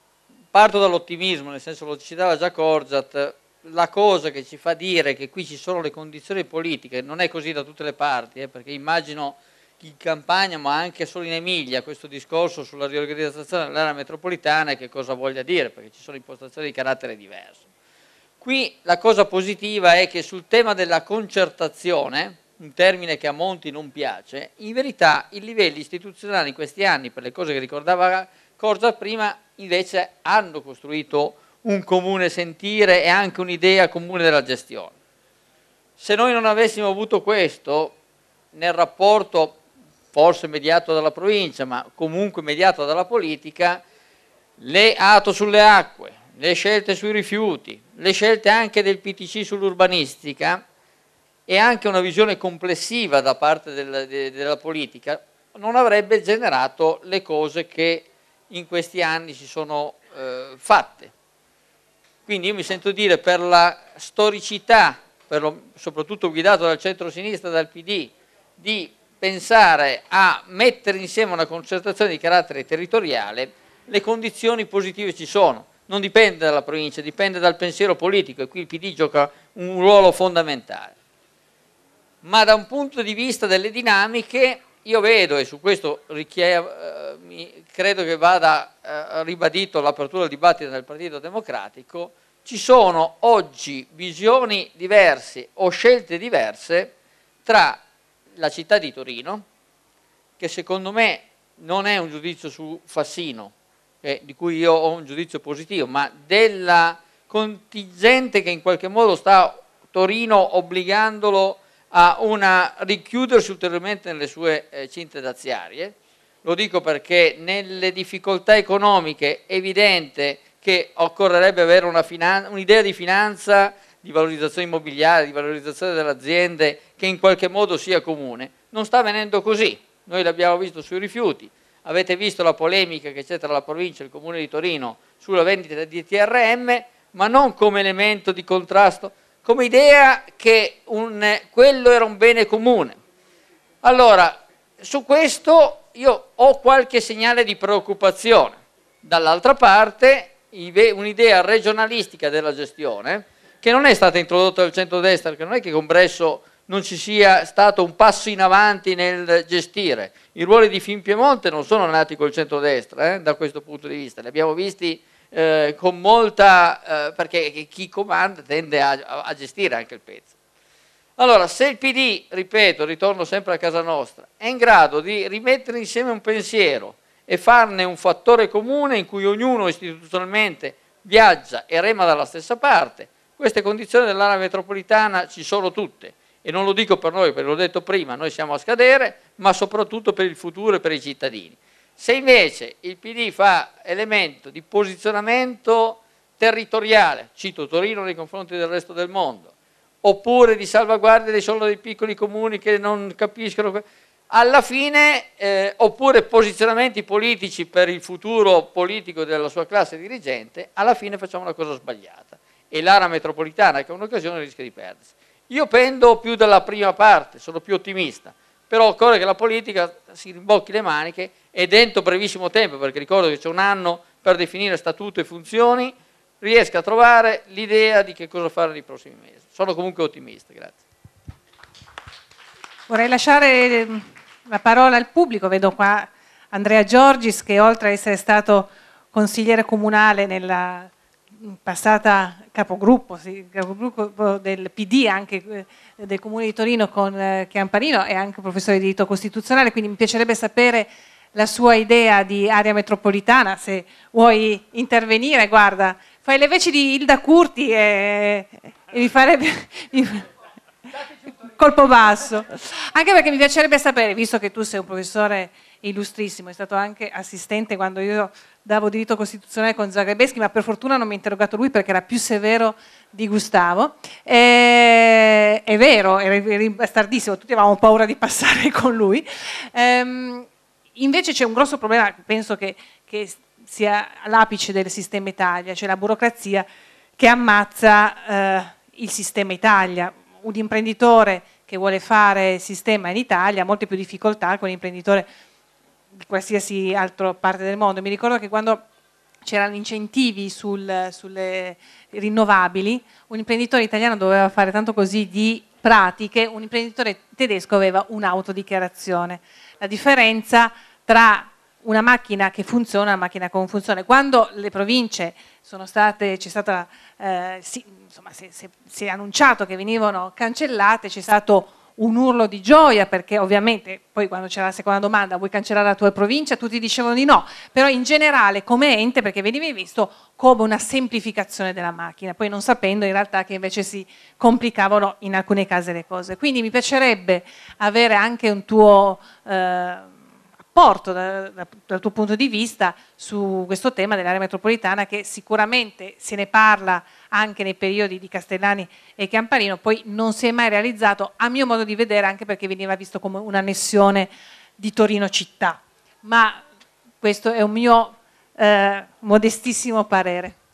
parto dall'ottimismo, nel senso lo citava già Corzat, la cosa che ci fa dire che qui ci sono le condizioni politiche, non è così da tutte le parti, eh, perché immagino in Campania, ma anche solo in Emilia, questo discorso sulla riorganizzazione dell'area metropolitana che cosa voglia dire, perché ci sono impostazioni di carattere diverso. Qui la cosa positiva è che sul tema della concertazione, un termine che a Monti non piace, in verità i livelli istituzionali in questi anni, per le cose che ricordava Corza prima, invece hanno costruito un comune sentire e anche un'idea comune della gestione. Se noi non avessimo avuto questo nel rapporto forse mediato dalla provincia, ma comunque mediato dalla politica, le ato sulle acque, le scelte sui rifiuti, le scelte anche del PTC sull'urbanistica, e anche una visione complessiva da parte della, de, della politica, non avrebbe generato le cose che in questi anni si sono eh, fatte. Quindi io mi sento dire per la storicità, per lo, soprattutto guidato dal centro-sinistra, dal PD, di pensare a mettere insieme una concertazione di carattere territoriale, le condizioni positive ci sono. Non dipende dalla provincia, dipende dal pensiero politico e qui il PD gioca un ruolo fondamentale ma da un punto di vista delle dinamiche io vedo, e su questo eh, mi, credo che vada eh, ribadito l'apertura del dibattito nel Partito Democratico, ci sono oggi visioni diverse o scelte diverse tra la città di Torino, che secondo me non è un giudizio su Fassino, eh, di cui io ho un giudizio positivo, ma della contingente che in qualche modo sta Torino obbligandolo a a una, richiudersi ulteriormente nelle sue eh, cinte daziarie. Lo dico perché nelle difficoltà economiche è evidente che occorrerebbe avere un'idea di finanza, di valorizzazione immobiliare, di valorizzazione delle aziende che in qualche modo sia comune. Non sta avvenendo così, noi l'abbiamo visto sui rifiuti, avete visto la polemica che c'è tra la provincia e il comune di Torino sulla vendita di TRM, ma non come elemento di contrasto come idea che un, quello era un bene comune. Allora, su questo io ho qualche segnale di preoccupazione. Dall'altra parte, un'idea regionalistica della gestione che non è stata introdotta dal centrodestra, perché non è che con Bresso non ci sia stato un passo in avanti nel gestire. I ruoli di Finpiemonte non sono nati col centrodestra, eh, da questo punto di vista, li abbiamo visti eh, con molta, eh, perché chi comanda tende a, a gestire anche il pezzo. Allora, se il PD, ripeto, ritorno sempre a casa nostra, è in grado di rimettere insieme un pensiero e farne un fattore comune in cui ognuno istituzionalmente viaggia e rema dalla stessa parte, queste condizioni dell'area metropolitana ci sono tutte. E non lo dico per noi, perché l'ho detto prima, noi siamo a scadere, ma soprattutto per il futuro e per i cittadini. Se invece il PD fa elemento di posizionamento territoriale, cito Torino nei confronti del resto del mondo, oppure di salvaguardia dei solo dei piccoli comuni che non capiscono, alla fine, eh, oppure posizionamenti politici per il futuro politico della sua classe dirigente, alla fine facciamo una cosa sbagliata e l'area metropolitana che è un'occasione rischia di perdersi. Io pendo più dalla prima parte, sono più ottimista però occorre che la politica si rimbocchi le maniche e dentro brevissimo tempo, perché ricordo che c'è un anno per definire statuto e funzioni, riesca a trovare l'idea di che cosa fare nei prossimi mesi. Sono comunque ottimista, grazie. Vorrei lasciare ehm, la parola al pubblico, vedo qua Andrea Giorgis che oltre ad essere stato consigliere comunale nella passata capogruppo, sì, capogruppo, del PD anche eh, del Comune di Torino con eh, Chiamparino e anche professore di diritto costituzionale, quindi mi piacerebbe sapere la sua idea di area metropolitana, se vuoi intervenire, guarda, fai le veci di Hilda Curti e, e mi farebbe... colpo basso, anche perché mi piacerebbe sapere, visto che tu sei un professore illustrissimo, è stato anche assistente quando io davo diritto costituzionale con Zagrebeschi, ma per fortuna non mi ha interrogato lui perché era più severo di Gustavo. E, è vero, era bastardissimo, tutti avevamo paura di passare con lui. Ehm, invece c'è un grosso problema, penso che, che sia l'apice del sistema Italia, cioè la burocrazia che ammazza eh, il sistema Italia. Un imprenditore che vuole fare sistema in Italia ha molte più difficoltà che un imprenditore di qualsiasi altra parte del mondo. Mi ricordo che quando c'erano incentivi sul, sulle rinnovabili, un imprenditore italiano doveva fare tanto così di pratiche, un imprenditore tedesco aveva un'autodichiarazione. La differenza tra una macchina che funziona e una macchina che non funziona. Quando le province sono state, c'è stata, eh, si, insomma, si, si, si è annunciato che venivano cancellate, c'è stato un urlo di gioia, perché ovviamente poi quando c'era la seconda domanda, vuoi cancellare la tua provincia? Tutti dicevano di no, però in generale come ente, perché venivi visto come una semplificazione della macchina, poi non sapendo in realtà che invece si complicavano in alcuni casi le cose. Quindi mi piacerebbe avere anche un tuo... Eh, apporto da, da, dal tuo punto di vista su questo tema dell'area metropolitana che sicuramente se ne parla anche nei periodi di Castellani e Camparino, poi non si è mai realizzato, a mio modo di vedere, anche perché veniva visto come un'annessione di Torino città. Ma questo è un mio eh, modestissimo parere.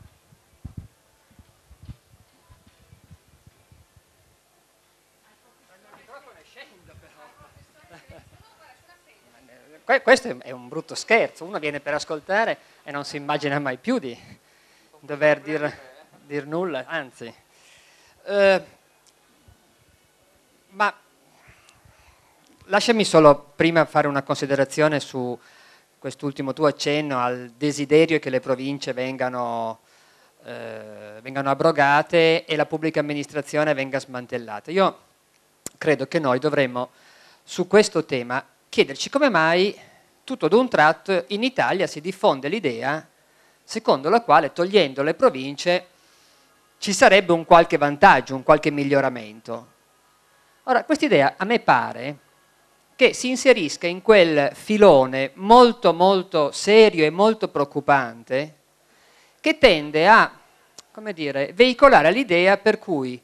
Questo è un brutto scherzo, uno viene per ascoltare e non si immagina mai più di dover dire dir nulla, anzi. Eh, ma lasciami solo prima fare una considerazione su quest'ultimo tuo accenno al desiderio che le province vengano, eh, vengano abrogate e la pubblica amministrazione venga smantellata. Io credo che noi dovremmo su questo tema chiederci come mai tutto ad un tratto in Italia si diffonde l'idea secondo la quale togliendo le province ci sarebbe un qualche vantaggio, un qualche miglioramento. Ora, questa idea a me pare che si inserisca in quel filone molto molto serio e molto preoccupante che tende a, come dire, veicolare l'idea per cui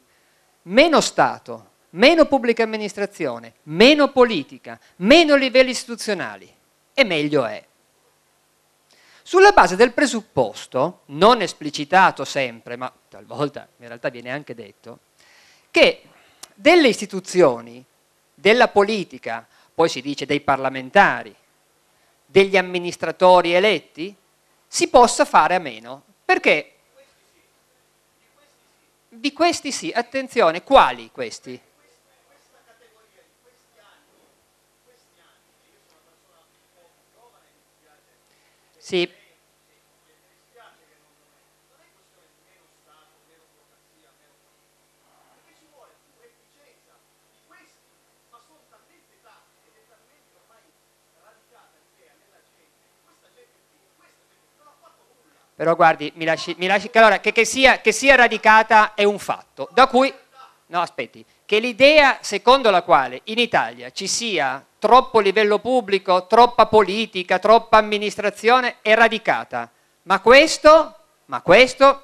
meno Stato, meno pubblica amministrazione, meno politica, meno livelli istituzionali e meglio è sulla base del presupposto, non esplicitato sempre, ma talvolta in realtà viene anche detto, che delle istituzioni, della politica, poi si dice dei parlamentari, degli amministratori eletti, si possa fare a meno. Perché? Di questi sì, attenzione, quali questi? Sì, Però guardi, mi lasci, mi lasci allora, che, che, sia, che sia radicata è un fatto, da cui, no aspetti, che l'idea secondo la quale in Italia ci sia troppo livello pubblico, troppa politica, troppa amministrazione è radicata, ma questo, ma questo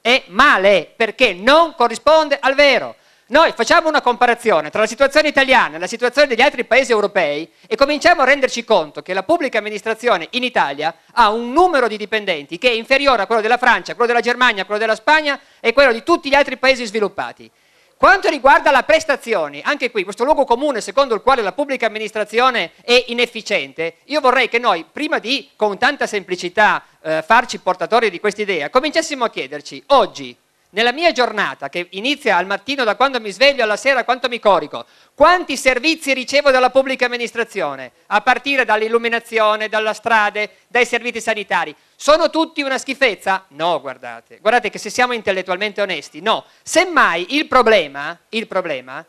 è male perché non corrisponde al vero. Noi facciamo una comparazione tra la situazione italiana e la situazione degli altri paesi europei e cominciamo a renderci conto che la pubblica amministrazione in Italia ha un numero di dipendenti che è inferiore a quello della Francia, quello della Germania, quello della Spagna e quello di tutti gli altri paesi sviluppati. Quanto riguarda la prestazione, anche qui questo luogo comune secondo il quale la pubblica amministrazione è inefficiente, io vorrei che noi, prima di con tanta semplicità eh, farci portatori di questa idea, cominciassimo a chiederci oggi nella mia giornata, che inizia al mattino da quando mi sveglio alla sera, quanto mi corico, quanti servizi ricevo dalla pubblica amministrazione, a partire dall'illuminazione, dalla strada, dai servizi sanitari. Sono tutti una schifezza? No, guardate. Guardate che se siamo intellettualmente onesti, no. Semmai il problema, il problema,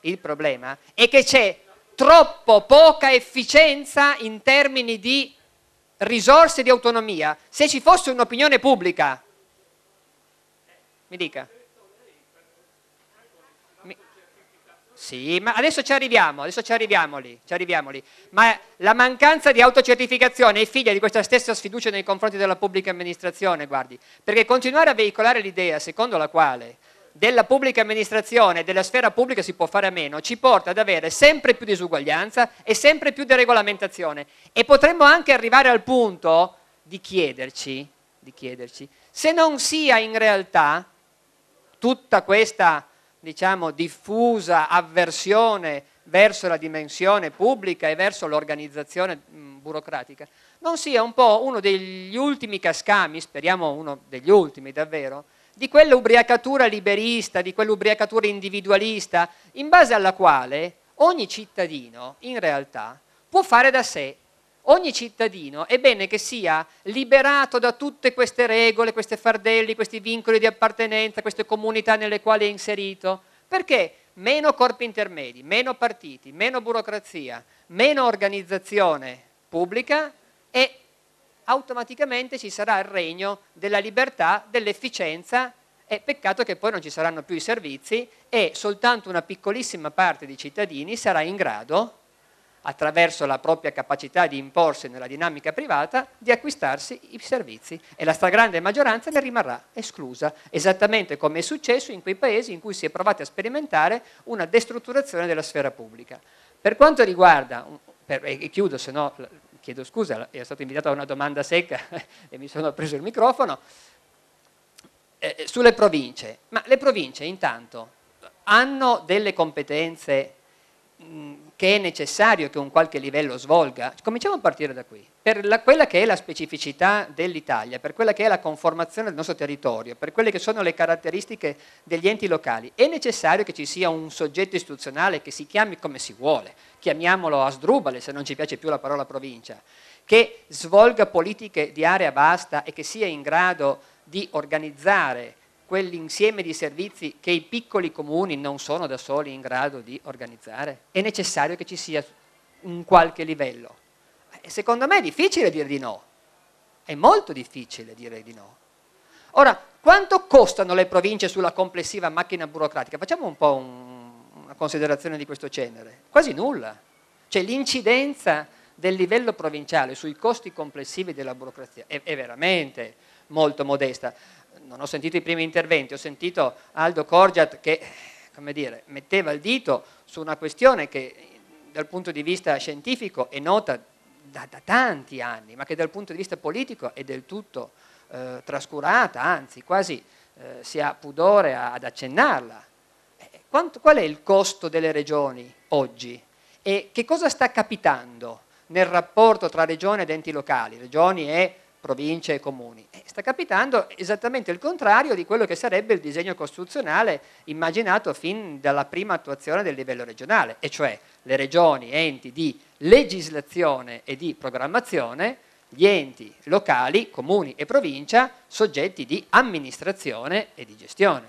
il problema è che c'è troppo poca efficienza in termini di risorse di autonomia. Se ci fosse un'opinione pubblica mi dica. Mi... Sì, ma adesso ci arriviamo, adesso ci arriviamo, lì, ci arriviamo lì. Ma la mancanza di autocertificazione è figlia di questa stessa sfiducia nei confronti della pubblica amministrazione, guardi. Perché continuare a veicolare l'idea secondo la quale della pubblica amministrazione e della sfera pubblica si può fare a meno, ci porta ad avere sempre più disuguaglianza e sempre più deregolamentazione. E potremmo anche arrivare al punto di chiederci, di chiederci se non sia in realtà tutta questa diciamo, diffusa avversione verso la dimensione pubblica e verso l'organizzazione mm, burocratica, non sia un po' uno degli ultimi cascami, speriamo uno degli ultimi davvero, di quell'ubriacatura liberista, di quell'ubriacatura individualista, in base alla quale ogni cittadino in realtà può fare da sé Ogni cittadino è bene che sia liberato da tutte queste regole, questi fardelli, questi vincoli di appartenenza, queste comunità nelle quali è inserito, perché meno corpi intermedi, meno partiti, meno burocrazia, meno organizzazione pubblica e automaticamente ci sarà il regno della libertà, dell'efficienza e peccato che poi non ci saranno più i servizi e soltanto una piccolissima parte di cittadini sarà in grado attraverso la propria capacità di imporsi nella dinamica privata, di acquistarsi i servizi e la stragrande maggioranza ne rimarrà esclusa, esattamente come è successo in quei paesi in cui si è provato a sperimentare una destrutturazione della sfera pubblica. Per quanto riguarda, per, e chiudo se no chiedo scusa, ero stato invitato a una domanda secca e mi sono preso il microfono, eh, sulle province, ma le province intanto hanno delle competenze Mm, che è necessario che un qualche livello svolga, cominciamo a partire da qui, per la, quella che è la specificità dell'Italia, per quella che è la conformazione del nostro territorio, per quelle che sono le caratteristiche degli enti locali, è necessario che ci sia un soggetto istituzionale che si chiami come si vuole, chiamiamolo Asdrubale se non ci piace più la parola provincia, che svolga politiche di area vasta e che sia in grado di organizzare quell'insieme di servizi che i piccoli comuni non sono da soli in grado di organizzare? È necessario che ci sia un qualche livello. Secondo me è difficile dire di no, è molto difficile dire di no. Ora, quanto costano le province sulla complessiva macchina burocratica? Facciamo un po' un, una considerazione di questo genere. Quasi nulla. Cioè l'incidenza del livello provinciale sui costi complessivi della burocrazia è, è veramente molto modesta non ho sentito i primi interventi, ho sentito Aldo Corgiat che come dire, metteva il dito su una questione che dal punto di vista scientifico è nota da, da tanti anni, ma che dal punto di vista politico è del tutto eh, trascurata, anzi quasi eh, si ha pudore a, ad accennarla. Eh, quanto, qual è il costo delle regioni oggi e che cosa sta capitando nel rapporto tra regioni ed enti locali, regioni e province e comuni. E eh, sta capitando esattamente il contrario di quello che sarebbe il disegno costituzionale immaginato fin dalla prima attuazione del livello regionale, e cioè le regioni, enti di legislazione e di programmazione, gli enti locali, comuni e provincia, soggetti di amministrazione e di gestione.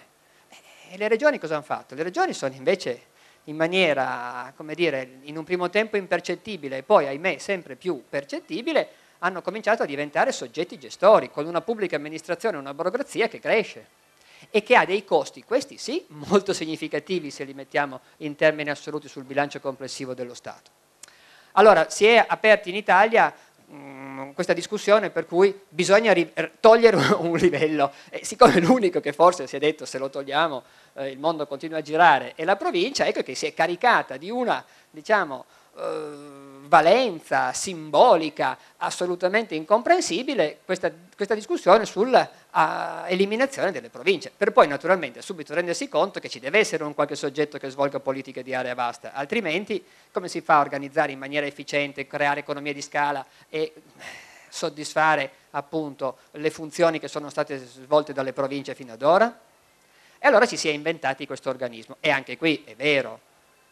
E eh, le regioni cosa hanno fatto? Le regioni sono invece in maniera, come dire, in un primo tempo impercettibile e poi, ahimè, sempre più percettibile, hanno cominciato a diventare soggetti gestori, con una pubblica amministrazione, una burocrazia che cresce e che ha dei costi, questi sì, molto significativi se li mettiamo in termini assoluti sul bilancio complessivo dello Stato. Allora, si è aperta in Italia mh, mm, questa discussione per cui bisogna ri- togliere un livello, e siccome l'unico che forse si è detto se lo togliamo eh, il mondo continua a girare è la provincia, ecco che si è caricata di una, diciamo, eh, valenza simbolica assolutamente incomprensibile questa, questa discussione sull'eliminazione delle province, per poi naturalmente subito rendersi conto che ci deve essere un qualche soggetto che svolga politiche di area vasta, altrimenti come si fa a organizzare in maniera efficiente, creare economie di scala e soddisfare appunto le funzioni che sono state svolte dalle province fino ad ora? E allora ci si è inventati questo organismo. E anche qui è vero,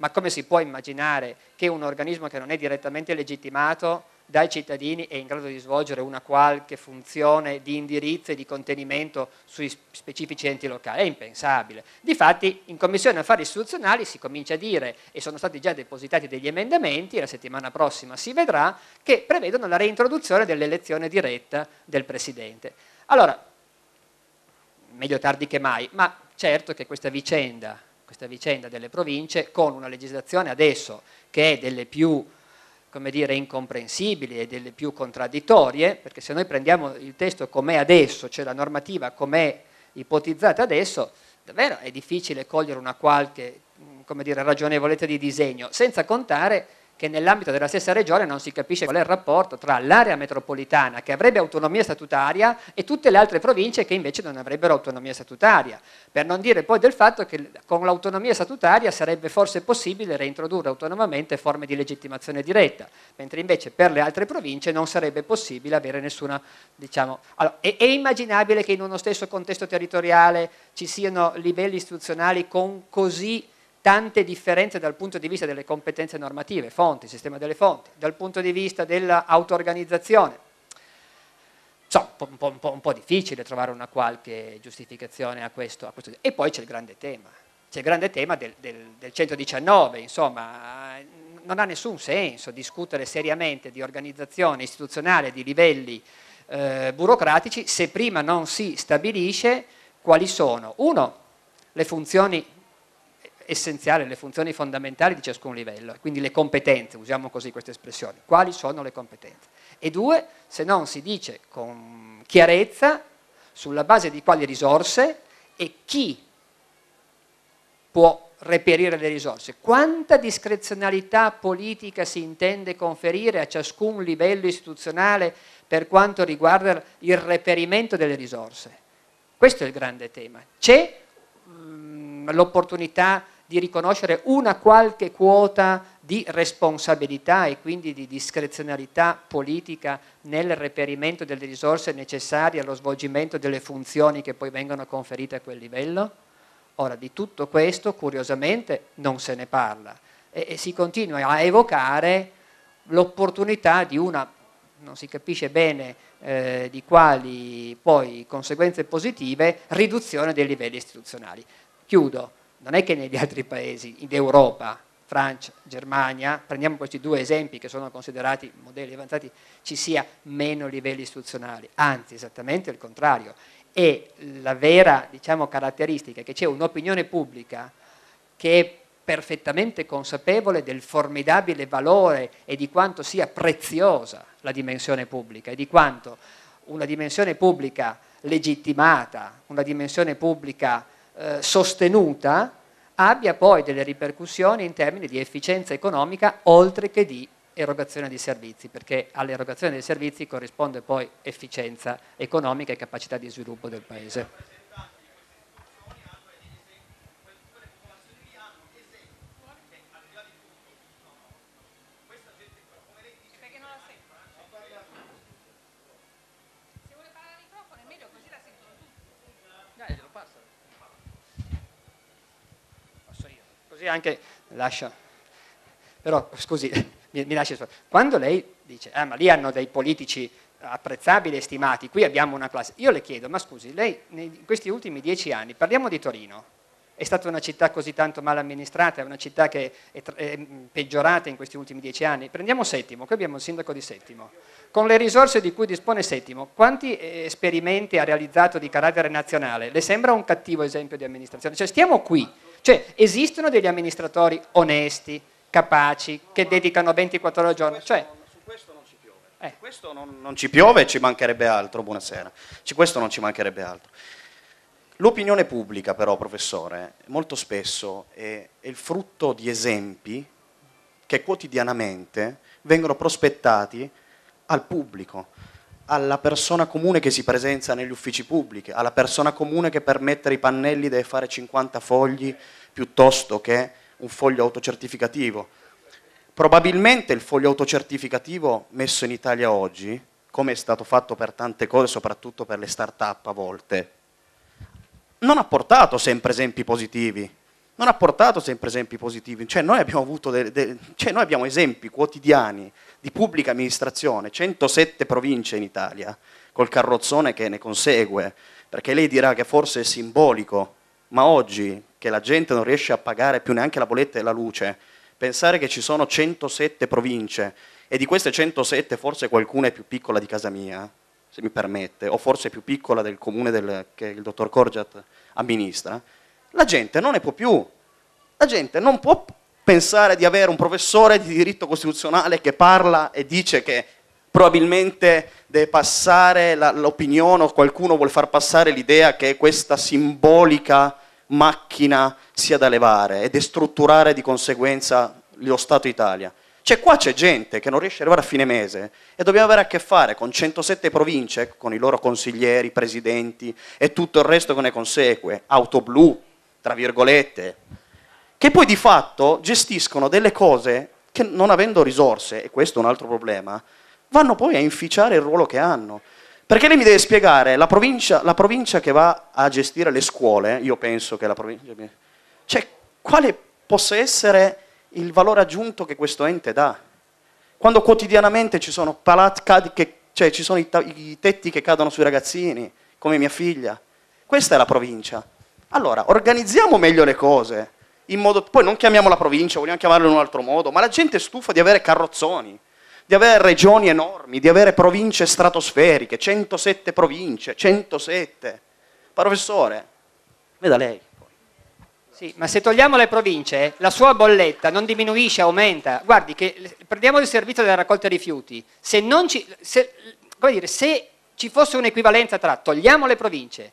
ma come si può immaginare che un organismo che non è direttamente legittimato dai cittadini è in grado di svolgere una qualche funzione di indirizzo e di contenimento sui specifici enti locali? È impensabile. Difatti in Commissione Affari Istituzionali si comincia a dire, e sono stati già depositati degli emendamenti, la settimana prossima si vedrà, che prevedono la reintroduzione dell'elezione diretta del Presidente. Allora, meglio tardi che mai, ma certo che questa vicenda questa vicenda delle province con una legislazione adesso che è delle più come dire, incomprensibili e delle più contraddittorie, perché se noi prendiamo il testo com'è adesso, cioè la normativa com'è ipotizzata adesso, davvero è difficile cogliere una qualche dire, ragionevolezza di disegno, senza contare che nell'ambito della stessa regione non si capisce qual è il rapporto tra l'area metropolitana che avrebbe autonomia statutaria e tutte le altre province che invece non avrebbero autonomia statutaria, per non dire poi del fatto che con l'autonomia statutaria sarebbe forse possibile reintrodurre autonomamente forme di legittimazione diretta, mentre invece per le altre province non sarebbe possibile avere nessuna, diciamo, allora, è, è immaginabile che in uno stesso contesto territoriale ci siano livelli istituzionali con così tante differenze dal punto di vista delle competenze normative, fonti, sistema delle fonti, dal punto di vista dell'autoorganizzazione. Insomma, un po', un, po', un po', difficile trovare una qualche giustificazione a questo. A questo. E poi c'è il grande tema, c'è il grande tema del, del, del 119, insomma, non ha nessun senso discutere seriamente di organizzazione istituzionale, di livelli eh, burocratici, se prima non si stabilisce quali sono, uno, le funzioni essenziale, le funzioni fondamentali di ciascun livello, quindi le competenze, usiamo così questa espressione, quali sono le competenze. E due, se non si dice con chiarezza sulla base di quali risorse e chi può reperire le risorse. Quanta discrezionalità politica si intende conferire a ciascun livello istituzionale per quanto riguarda il reperimento delle risorse? Questo è il grande tema. C'è mm, l'opportunità di riconoscere una qualche quota di responsabilità e quindi di discrezionalità politica nel reperimento delle risorse necessarie allo svolgimento delle funzioni che poi vengono conferite a quel livello? Ora, di tutto questo, curiosamente, non se ne parla e, e si continua a evocare l'opportunità di una, non si capisce bene eh, di quali poi conseguenze positive, riduzione dei livelli istituzionali. Chiudo non è che negli altri paesi d'Europa, Francia, Germania, prendiamo questi due esempi che sono considerati modelli avanzati, ci sia meno livelli istituzionali, anzi esattamente il contrario. E la vera diciamo, caratteristica è che c'è un'opinione pubblica che è perfettamente consapevole del formidabile valore e di quanto sia preziosa la dimensione pubblica e di quanto una dimensione pubblica legittimata, una dimensione pubblica eh, sostenuta abbia poi delle ripercussioni in termini di efficienza economica oltre che di erogazione di servizi, perché all'erogazione dei servizi corrisponde poi efficienza economica e capacità di sviluppo del Paese. così anche lascia, però scusi, mi, mi lasci Quando lei dice, ah ma lì hanno dei politici apprezzabili e stimati, qui abbiamo una classe, io le chiedo, ma scusi, lei in questi ultimi dieci anni, parliamo di Torino, è stata una città così tanto mal amministrata, è una città che è, è, mm, peggiorata in questi ultimi dieci anni. Prendiamo Settimo, qui abbiamo il sindaco di Settimo. Con le risorse di cui dispone Settimo, quanti eh, esperimenti ha realizzato di carattere nazionale? Le sembra un cattivo esempio di amministrazione? Cioè stiamo qui cioè esistono degli amministratori onesti, capaci, no, che dedicano 24 ore al giorno. Cioè, non, su questo non ci piove. Eh. Questo non, non, ci piove, e ci mancherebbe altro, buonasera. Ci, questo non ci mancherebbe altro. L'opinione pubblica però, professore, molto spesso è, è il frutto di esempi che quotidianamente vengono prospettati al pubblico alla persona comune che si presenta negli uffici pubblici, alla persona comune che per mettere i pannelli deve fare 50 fogli piuttosto che un foglio autocertificativo. Probabilmente il foglio autocertificativo messo in Italia oggi, come è stato fatto per tante cose, soprattutto per le start-up a volte, non ha portato sempre esempi positivi. Non ha portato sempre esempi positivi. Cioè noi abbiamo, de, de, cioè noi abbiamo esempi quotidiani di pubblica amministrazione, 107 province in Italia, col carrozzone che ne consegue, perché lei dirà che forse è simbolico, ma oggi che la gente non riesce a pagare più neanche la bolletta e la luce, pensare che ci sono 107 province e di queste 107 forse qualcuna è più piccola di casa mia, se mi permette, o forse più piccola del comune del, che il dottor Corgiat amministra, la gente non ne può più. La gente non può pensare di avere un professore di diritto costituzionale che parla e dice che probabilmente deve passare la, l'opinione o qualcuno vuole far passare l'idea che questa simbolica macchina sia da levare e destrutturare di conseguenza lo Stato Italia. Cioè qua c'è gente che non riesce ad arrivare a fine mese e dobbiamo avere a che fare con 107 province, con i loro consiglieri, presidenti e tutto il resto che ne consegue, auto blu, tra virgolette, che poi di fatto gestiscono delle cose che non avendo risorse, e questo è un altro problema, vanno poi a inficiare il ruolo che hanno. Perché lei mi deve spiegare, la provincia, la provincia che va a gestire le scuole, io penso che la provincia... Cioè, quale possa essere il valore aggiunto che questo ente dà? Quando quotidianamente ci sono, palat- che, cioè, ci sono i, i tetti che cadono sui ragazzini, come mia figlia. Questa è la provincia. Allora, organizziamo meglio le cose in modo... Poi non chiamiamola provincia, vogliamo chiamarla in un altro modo, ma la gente è stufa di avere carrozzoni, di avere regioni enormi, di avere province stratosferiche, 107 province, 107. Professore, veda lei. Sì, ma se togliamo le province, la sua bolletta non diminuisce, aumenta. Guardi, che, prendiamo il servizio della raccolta dei rifiuti. Se, ci, se, dire, se ci fosse un'equivalenza tra togliamo le province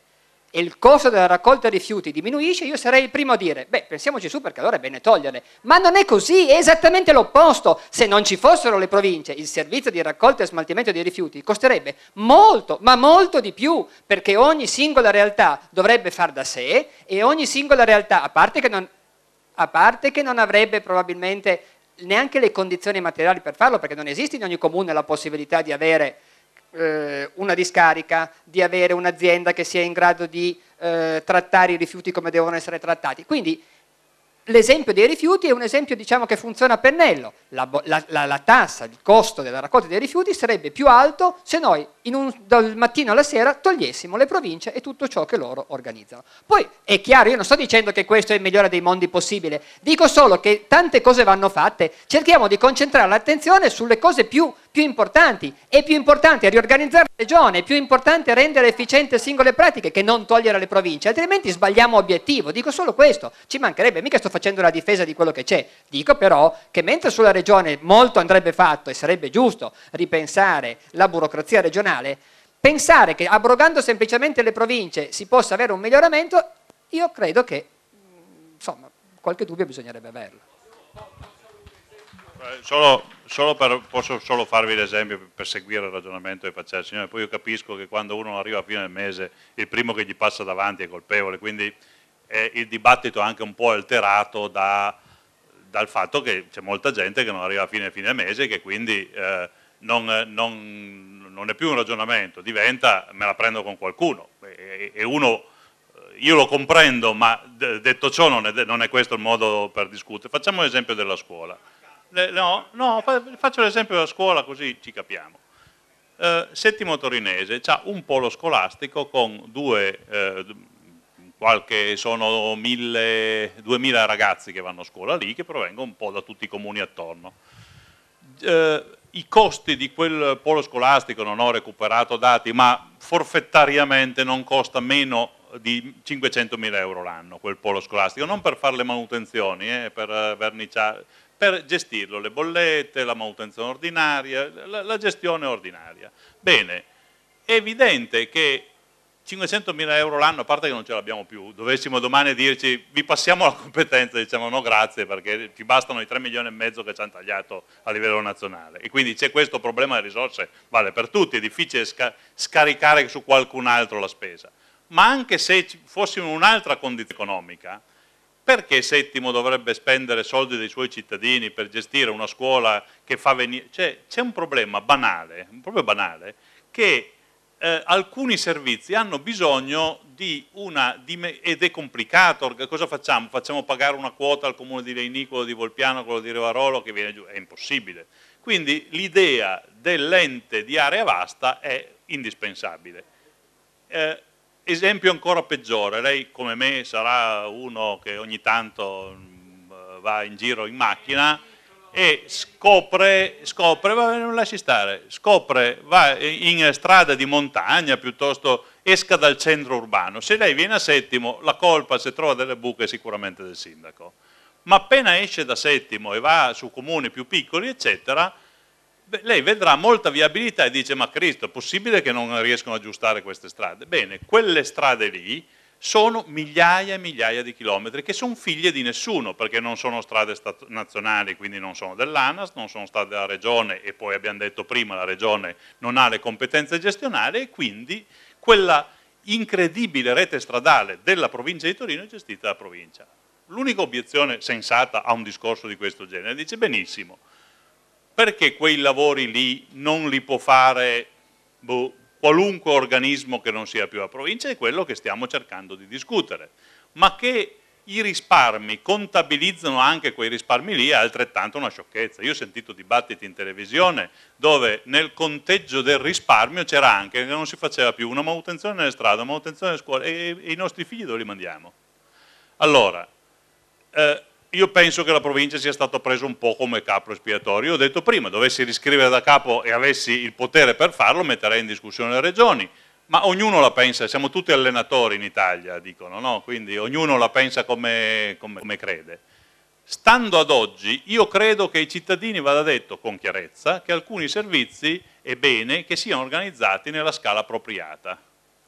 e il costo della raccolta rifiuti diminuisce, io sarei il primo a dire, beh, pensiamoci su perché allora è bene toglierle. Ma non è così, è esattamente l'opposto. Se non ci fossero le province, il servizio di raccolta e smaltimento dei rifiuti costerebbe molto, ma molto di più, perché ogni singola realtà dovrebbe far da sé e ogni singola realtà, a parte che non, parte che non avrebbe probabilmente neanche le condizioni materiali per farlo, perché non esiste in ogni comune la possibilità di avere eh, una discarica, di avere un'azienda che sia in grado di eh, trattare i rifiuti come devono essere trattati. Quindi l'esempio dei rifiuti è un esempio diciamo, che funziona a pennello, la, la, la, la, tassa, il costo della raccolta dei rifiuti sarebbe più alto se noi un, dal mattino alla sera togliessimo le province e tutto ciò che loro organizzano. Poi è chiaro, io non sto dicendo che questo è il migliore dei mondi possibile, dico solo che tante cose vanno fatte, cerchiamo di concentrare l'attenzione sulle cose più più importanti. È più importante riorganizzare la regione, è più importante rendere efficiente singole pratiche che non togliere le province, altrimenti sbagliamo obiettivo. Dico solo questo, ci mancherebbe, mica sto facendo la difesa di quello che c'è. Dico però che mentre sulla regione molto andrebbe fatto e sarebbe giusto ripensare la burocrazia regionale, pensare che abrogando semplicemente le province si possa avere un miglioramento, io credo che insomma, qualche dubbio bisognerebbe averlo. Sono solo per, posso solo farvi l'esempio per seguire il ragionamento che faceva il signore, poi io capisco che quando uno non arriva a fine del mese il primo che gli passa davanti è colpevole, quindi eh, il dibattito è anche un po' alterato da, dal fatto che c'è molta gente che non arriva a fine, fine mese e che quindi eh, non, non, non, è più un ragionamento, diventa me la prendo con qualcuno e, e uno eh, io lo comprendo, ma detto ciò non è, non è questo il modo per discutere. Facciamo l'esempio della scuola le, no, no, faccio l'esempio della scuola così ci capiamo. Eh, settimo torinese ha un polo scolastico con due, eh, qualche, sono mille, duemila ragazzi che vanno a scuola lì, che provengono un po' da tutti i comuni attorno. Eh, I costi di quel polo scolastico, non ho recuperato dati, ma forfettariamente non costa meno di 500.000 euro l'anno quel polo scolastico, non per fare le manutenzioni, eh, per verniciare, per gestirlo, le bollette, la manutenzione ordinaria, la, la gestione ordinaria. Bene, è evidente che 500.000 euro l'anno, a parte che non ce l'abbiamo più, dovessimo domani dirci vi passiamo la competenza, diciamo no grazie perché ci bastano i 3 milioni e mezzo che ci hanno tagliato a livello nazionale e quindi c'è questo problema di risorse, vale per tutti, è difficile sca scaricare su qualcun altro la spesa, ma anche se fossimo in un'altra condizione economica, perché Settimo dovrebbe spendere soldi dei suoi cittadini per gestire una scuola che fa venire... Cioè, c'è un problema banale, un banale, che eh, alcuni servizi hanno bisogno di una... Di ed è complicato, cosa facciamo? Facciamo pagare una quota al comune di Leinicolo, di Volpiano, quello di Revarolo, che viene giù? È impossibile. Quindi l'idea dell'ente di area vasta è indispensabile. Eh, Esempio ancora peggiore, lei come me sarà uno che ogni tanto mm, va in giro in macchina e scopre, scopre va, non lasci stare, scopre, va in strada di montagna piuttosto esca dal centro urbano. Se lei viene a Settimo, la colpa se trova delle buche è sicuramente del sindaco. Ma appena esce da Settimo e va su comuni più piccoli, eccetera, lei vedrà molta viabilità e dice ma Cristo è possibile che non riescono a aggiustare queste strade? Bene, quelle strade lì sono migliaia e migliaia di chilometri che sono figlie di nessuno perché non sono strade nazionali, quindi non sono dell'ANAS, non sono strade della Regione e poi abbiamo detto prima la Regione non ha le competenze gestionali e quindi quella incredibile rete stradale della provincia di Torino è gestita dalla provincia. L'unica obiezione sensata a un discorso di questo genere dice benissimo, perché quei lavori lì non li può fare boh, qualunque organismo che non sia più la provincia? È quello che stiamo cercando di discutere. Ma che i risparmi contabilizzano anche quei risparmi lì è altrettanto una sciocchezza. Io ho sentito dibattiti in televisione dove nel conteggio del risparmio c'era anche che non si faceva più una manutenzione nelle strade, una manutenzione nelle scuole e, e i nostri figli dove li mandiamo? Allora, eh, io penso che la provincia sia stata presa un po' come capo espiatorio. Io Ho detto prima, dovessi riscrivere da capo e avessi il potere per farlo, metterei in discussione le regioni. Ma ognuno la pensa, siamo tutti allenatori in Italia, dicono, no? Quindi ognuno la pensa come, come, come crede. Stando ad oggi, io credo che ai cittadini vada detto con chiarezza che alcuni servizi è bene che siano organizzati nella scala appropriata.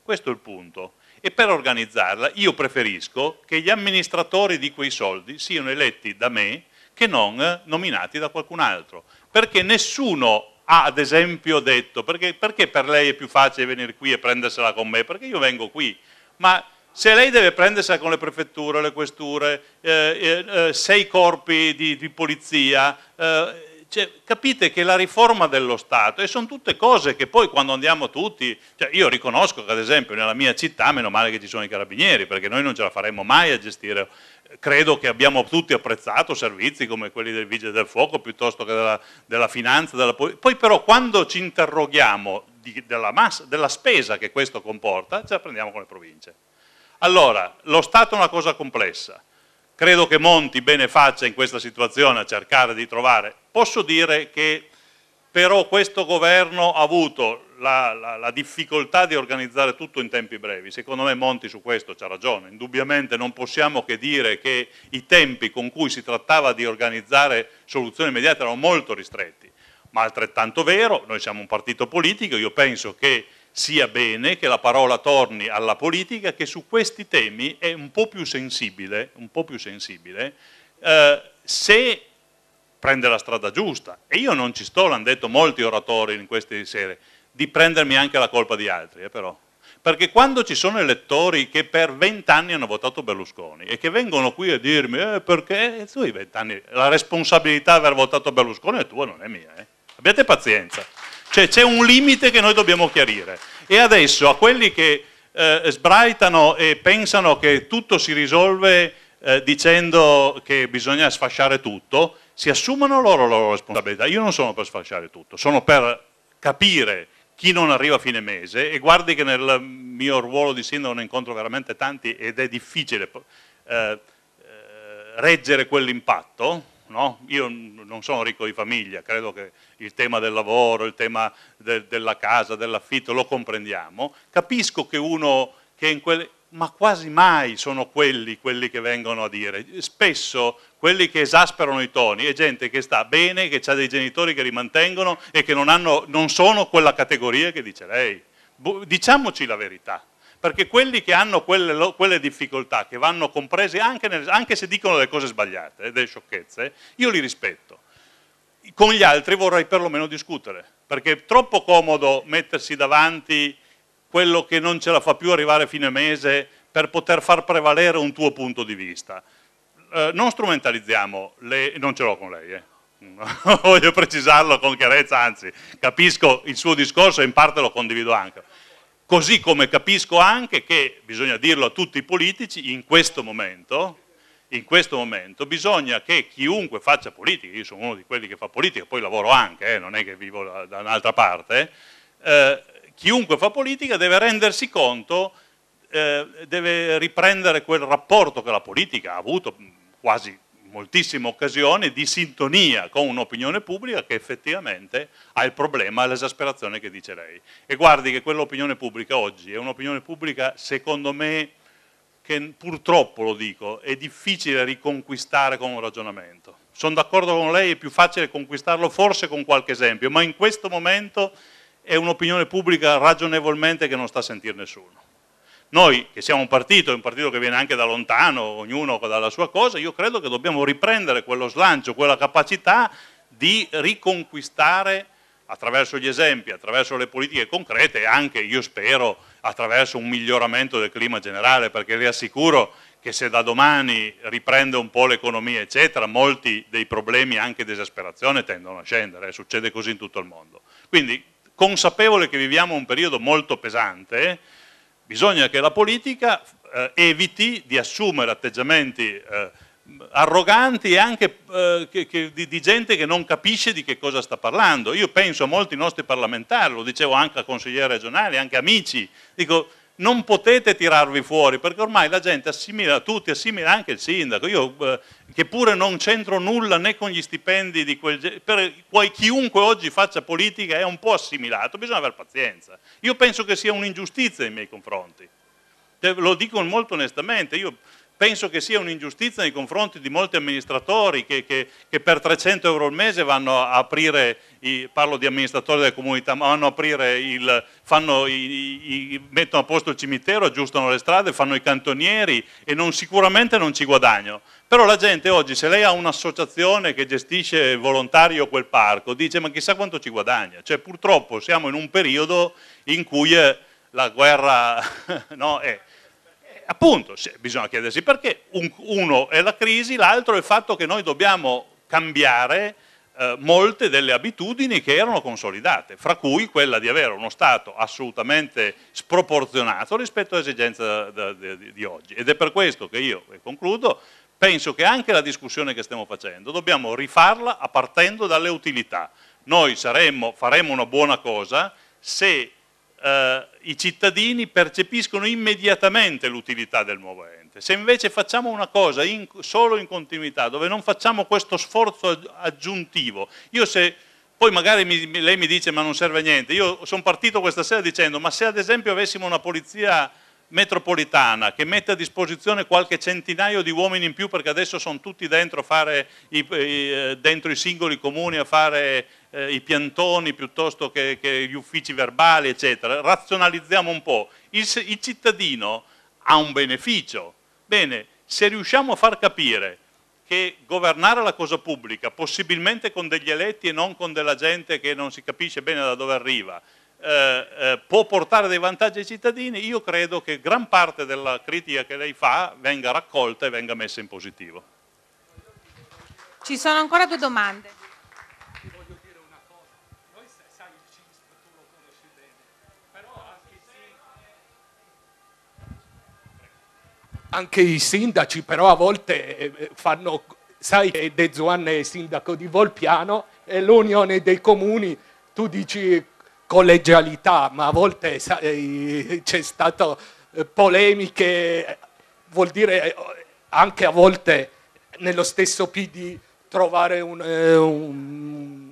Questo è il punto e per organizzarla io preferisco che gli amministratori di quei soldi siano eletti da me che non nominati da qualcun altro, perché nessuno ha ad esempio detto perché, perché per lei è più facile venire qui e prendersela con me, perché io vengo qui, ma se lei deve prendersela con le prefetture, le questure, eh, eh, eh sei corpi di, di polizia, eh, cioè, capite che la riforma dello Stato, e sono tutte cose che poi quando andiamo tutti, cioè io riconosco che ad esempio nella mia città meno male che ci sono i carabinieri, perché noi non ce la faremmo mai a gestire, credo che abbiamo tutti apprezzato servizi come quelli del Vigile del Fuoco piuttosto che della, della finanza, della poi però quando ci interroghiamo di, della, massa, della spesa che questo comporta, ce la prendiamo con le province. Allora, lo Stato è una cosa complessa, credo che Monti bene faccia in questa situazione a cercare di trovare Posso dire che però questo governo ha avuto la, la, la, difficoltà di organizzare tutto in tempi brevi. Secondo me Monti su questo c'ha ragione. Indubbiamente non possiamo che dire che i tempi con cui si trattava di organizzare soluzioni immediate erano molto ristretti. Ma altrettanto vero, noi siamo un partito politico, io penso che sia bene che la parola torni alla politica che su questi temi è un po' più sensibile, po più sensibile eh, se prende la strada giusta. E io non ci sto, l'hanno detto molti oratori in queste sere, di prendermi anche la colpa di altri, eh, però. Perché quando ci sono elettori che per vent'anni hanno votato Berlusconi e che vengono qui a dirmi eh, perché tu hai vent'anni, la responsabilità di aver votato Berlusconi è tua, non è mia. Eh. Abbiate pazienza. Cioè c'è un limite che noi dobbiamo chiarire. E adesso a quelli che eh, sbraitano e pensano che tutto si risolve eh, dicendo che bisogna sfasciare tutto, si assumano loro la loro responsabilità. Io non sono per sfasciare tutto, sono per capire chi non arriva a fine mese e guardi che nel mio ruolo di sindaco ne incontro veramente tanti ed è difficile eh, eh reggere quell'impatto. No? Io non sono ricco di famiglia, credo che il tema del lavoro, il tema de della casa, dell'affitto lo comprendiamo. Capisco che uno che in quelle ma quasi mai sono quelli quelli che vengono a dire. Spesso quelli che esasperano i toni è gente che sta bene, che ha dei genitori che li mantengono e che non, hanno, non sono quella categoria che dice lei. Boh, diciamoci la verità perché quelli che hanno quelle, quelle difficoltà, che vanno comprese anche, nel, anche, se dicono delle cose sbagliate, eh, delle sciocchezze, io li rispetto. Con gli altri vorrei perlomeno discutere, perché è troppo comodo mettersi davanti quello che non ce la fa più arrivare a fine mese per poter far prevalere un tuo punto di vista. Eh, non strumentalizziamo le... non ce l'ho con lei, eh. voglio precisarlo con chiarezza, anzi capisco il suo discorso e in parte lo condivido anche. Così come capisco anche che, bisogna dirlo a tutti i politici, in questo momento, in questo momento bisogna che chiunque faccia politica, io sono uno di quelli che fa politica, poi lavoro anche, eh, non è che vivo da, da un'altra parte, eh, chiunque fa politica deve rendersi conto, eh, deve riprendere quel rapporto che la politica ha avuto mm, quasi moltissime occasioni di sintonia con un'opinione pubblica che effettivamente ha il problema e l'esasperazione che dice lei. E guardi che quell'opinione pubblica oggi è un'opinione pubblica, secondo me, che purtroppo lo dico, è difficile riconquistare con un ragionamento. Sono d'accordo con lei, è più facile conquistarlo forse con qualche esempio, ma in questo momento è un'opinione pubblica ragionevolmente che non sta a sentire nessuno. Noi che siamo un partito, un partito che viene anche da lontano, ognuno dalla sua cosa, io credo che dobbiamo riprendere quello slancio, quella capacità di riconquistare attraverso gli esempi, attraverso le politiche concrete e anche, io spero, attraverso un miglioramento del clima generale, perché vi assicuro che se da domani riprende un po' l'economia, eccetera, molti dei problemi anche di esasperazione tendono a scendere, eh, succede così in tutto il mondo. Quindi consapevole che viviamo un periodo molto pesante, bisogna che la politica eh, eviti di assumere atteggiamenti eh, arroganti e anche eh, che, che, di, di, gente che non capisce di che cosa sta parlando. Io penso a molti nostri parlamentari, lo dicevo anche a consiglieri regionali, anche amici, dico non potete tirarvi fuori, perché ormai la gente assimila tutti, assimila anche il sindaco, io eh, che pure non c'entro nulla né con gli stipendi di quel per quel, chiunque oggi faccia politica è un po' assimilato, bisogna avere pazienza. Io penso che sia un'ingiustizia nei miei confronti. Lo dico molto onestamente, io Penso che sia un'ingiustizia nei confronti di molti amministratori che, che, che per 300 euro al mese vanno a aprire, i, parlo di amministratori delle comunità, ma vanno a aprire il, fanno i, i, mettono a posto il cimitero, aggiustano le strade, fanno i cantonieri e non, sicuramente non ci guadagnano. Però la gente oggi, se lei ha un'associazione che gestisce volontario quel parco, dice ma chissà quanto ci guadagna. Cioè purtroppo siamo in un periodo in cui eh, la guerra no, è appunto, bisogna chiedersi perché. uno è la crisi, l'altro è il fatto che noi dobbiamo cambiare eh, molte delle abitudini che erano consolidate, fra cui quella di avere uno Stato assolutamente sproporzionato rispetto all'esigenza di oggi. Ed è per questo che io, e concludo, penso che anche la discussione che stiamo facendo dobbiamo rifarla partendo dalle utilità. Noi saremmo, faremmo una buona cosa se... Eh, i cittadini percepiscono immediatamente l'utilità del nuovo ente. Se invece facciamo una cosa in, solo in continuità, dove non facciamo questo sforzo aggiuntivo, io se poi magari mi, lei mi dice ma non serve a niente, io sono partito questa sera dicendo ma se ad esempio avessimo una polizia metropolitana che mette a disposizione qualche centinaio di uomini in più perché adesso sono tutti dentro, i, i, eh, dentro i, singoli comuni a fare eh, i piantoni piuttosto che, che, gli uffici verbali eccetera, razionalizziamo un po', il, il cittadino ha un beneficio, bene se riusciamo a far capire che governare la cosa pubblica, possibilmente con degli eletti e non con della gente che non si capisce bene da dove arriva, eh, eh, può portare dei vantaggi ai cittadini, io credo che gran parte della critica che lei fa venga raccolta e venga messa in positivo. Ci sono ancora due domande. anche i sindaci però a volte eh, eh, fanno, sai che De Zuan è sindaco di Volpiano e l'unione dei comuni, tu dici collegialità, ma a volte c'è stato eh, polemiche, vuol dire eh, anche a volte nello stesso PD trovare un, eh, un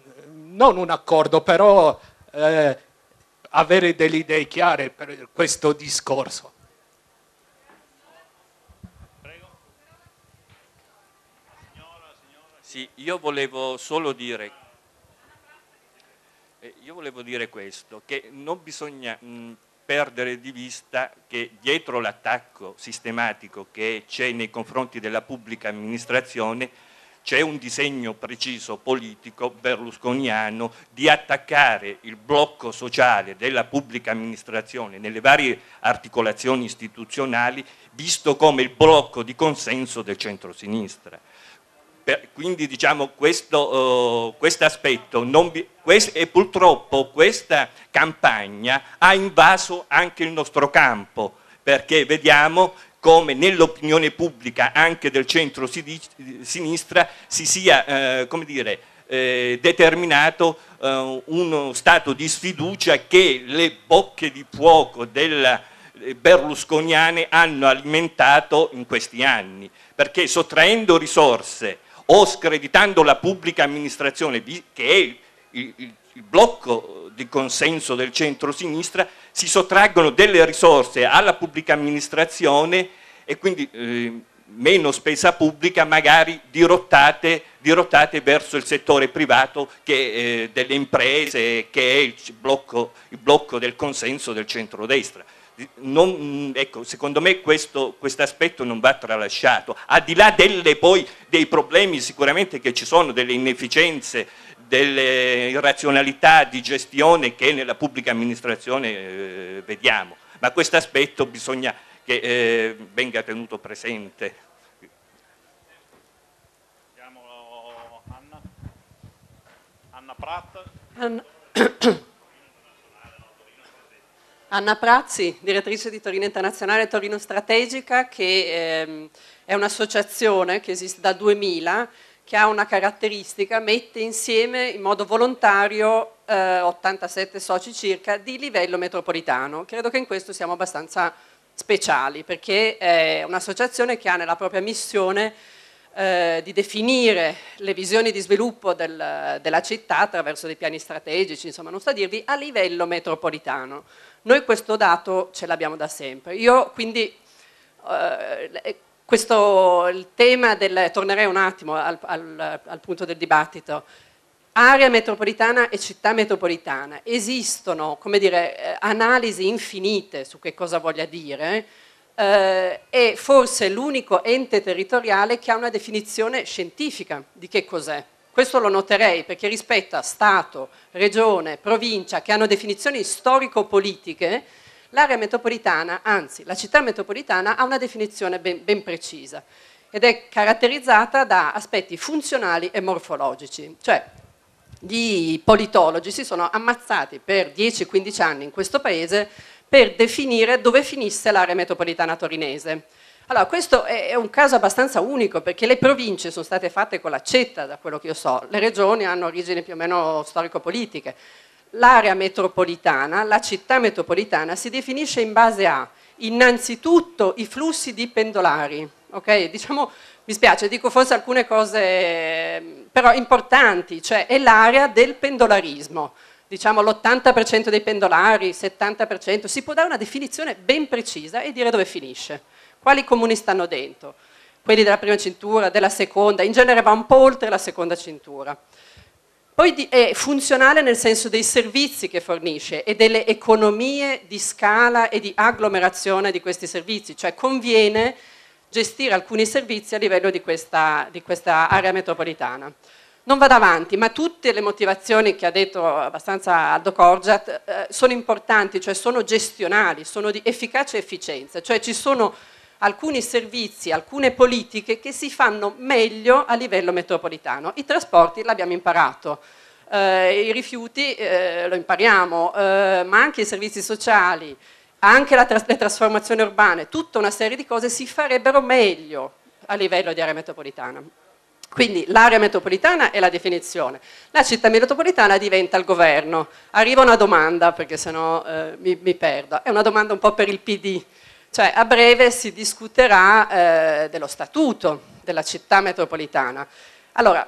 non un accordo, però eh, avere delle idee chiare per questo discorso. Sì, io volevo solo dire eh, io volevo dire questo, che non bisogna perdere di vista che dietro l'attacco sistematico che c'è nei confronti della pubblica amministrazione c'è un disegno preciso politico berlusconiano di attaccare il blocco sociale della pubblica amministrazione nelle varie articolazioni istituzionali, visto come il blocco di consenso del centro-sinistra. Per, quindi diciamo questo uh, oh, quest aspetto quest e purtroppo questa campagna ha invaso anche il nostro campo perché vediamo come nell'opinione pubblica anche del centro-sinistra si sia eh, come dire, eh, determinato eh, uno stato di sfiducia che le bocche di fuoco della eh, berlusconiane hanno alimentato in questi anni, perché sottraendo risorse o screditando la pubblica amministrazione, che è il, il, blocco di consenso del centro-sinistra, si sottraggono delle risorse alla pubblica amministrazione e quindi eh, meno spesa pubblica magari dirottate, dirottate, verso il settore privato che, eh, delle imprese che è il blocco, il blocco del consenso del centro-destra non, ecco, secondo me questo quest aspetto non va tralasciato, al di là delle, poi, dei problemi sicuramente che ci sono, delle inefficienze, delle irrazionalità di gestione che nella pubblica amministrazione eh, vediamo, ma questo aspetto bisogna che eh, venga tenuto presente. Anna, Anna Pratt. Anna. Anna Prazzi, direttrice di Torino Internazionale Torino Strategica, che ehm, è un'associazione che esiste da 2000, che ha una caratteristica, mette insieme in modo volontario 87 eh, soci circa di livello metropolitano. Credo che in questo siamo abbastanza speciali, perché è un'associazione che ha nella propria missione eh, di definire le visioni di sviluppo del, della città attraverso dei piani strategici, insomma non sto a dirvi, a livello metropolitano. Noi questo dato ce l'abbiamo da sempre. Io quindi eh, questo il tema del, tornerei un attimo al, al, al punto del dibattito, area metropolitana e città metropolitana, esistono come dire, eh, analisi infinite su che cosa voglia dire, eh, è forse l'unico ente territoriale che ha una definizione scientifica di che cos'è questo lo noterei perché rispetta Stato, Regione, Provincia che hanno definizioni storico-politiche, l'area metropolitana, anzi la città metropolitana ha una definizione ben, ben precisa ed è caratterizzata da aspetti funzionali e morfologici, cioè gli politologi si sono ammazzati per 10-15 anni in questo paese per definire dove finisse l'area metropolitana torinese. Allora, questo è un caso abbastanza unico perché le province sono state fatte con l'accetta, da quello che io so, le regioni hanno origini più o meno storico-politiche. L'area metropolitana, la città metropolitana si definisce in base a innanzitutto i flussi di pendolari, ok? Diciamo, mi spiace, dico forse alcune cose però importanti, cioè è l'area del pendolarismo diciamo l'80% dei pendolari, il 70%, si può dare una definizione ben precisa e dire dove finisce. Quali comuni stanno dentro? Quelli della prima cintura, della seconda, in genere va un po' oltre la seconda cintura. Poi è funzionale nel senso dei servizi che fornisce e delle economie di scala e di agglomerazione di questi servizi, cioè conviene gestire alcuni servizi a livello di questa, di questa area metropolitana. Non vado avanti, ma tutte le motivazioni che ha detto abbastanza Aldo Corgiat eh, sono importanti, cioè sono gestionali, sono di efficacia e efficienza, cioè ci sono alcuni servizi, alcune politiche che si fanno meglio a livello metropolitano. I trasporti l'abbiamo imparato, eh, i rifiuti eh, lo impariamo, eh, ma anche i servizi sociali, anche tra le trasformazioni urbane, tutta una serie di cose si farebbero meglio a livello di area metropolitana. Quindi l'area metropolitana è la definizione, la città metropolitana diventa il governo. Arriva una domanda, perché sennò eh, mi, mi perdo, è una domanda un po' per il PD, cioè a breve si discuterà eh, dello statuto della città metropolitana. Allora,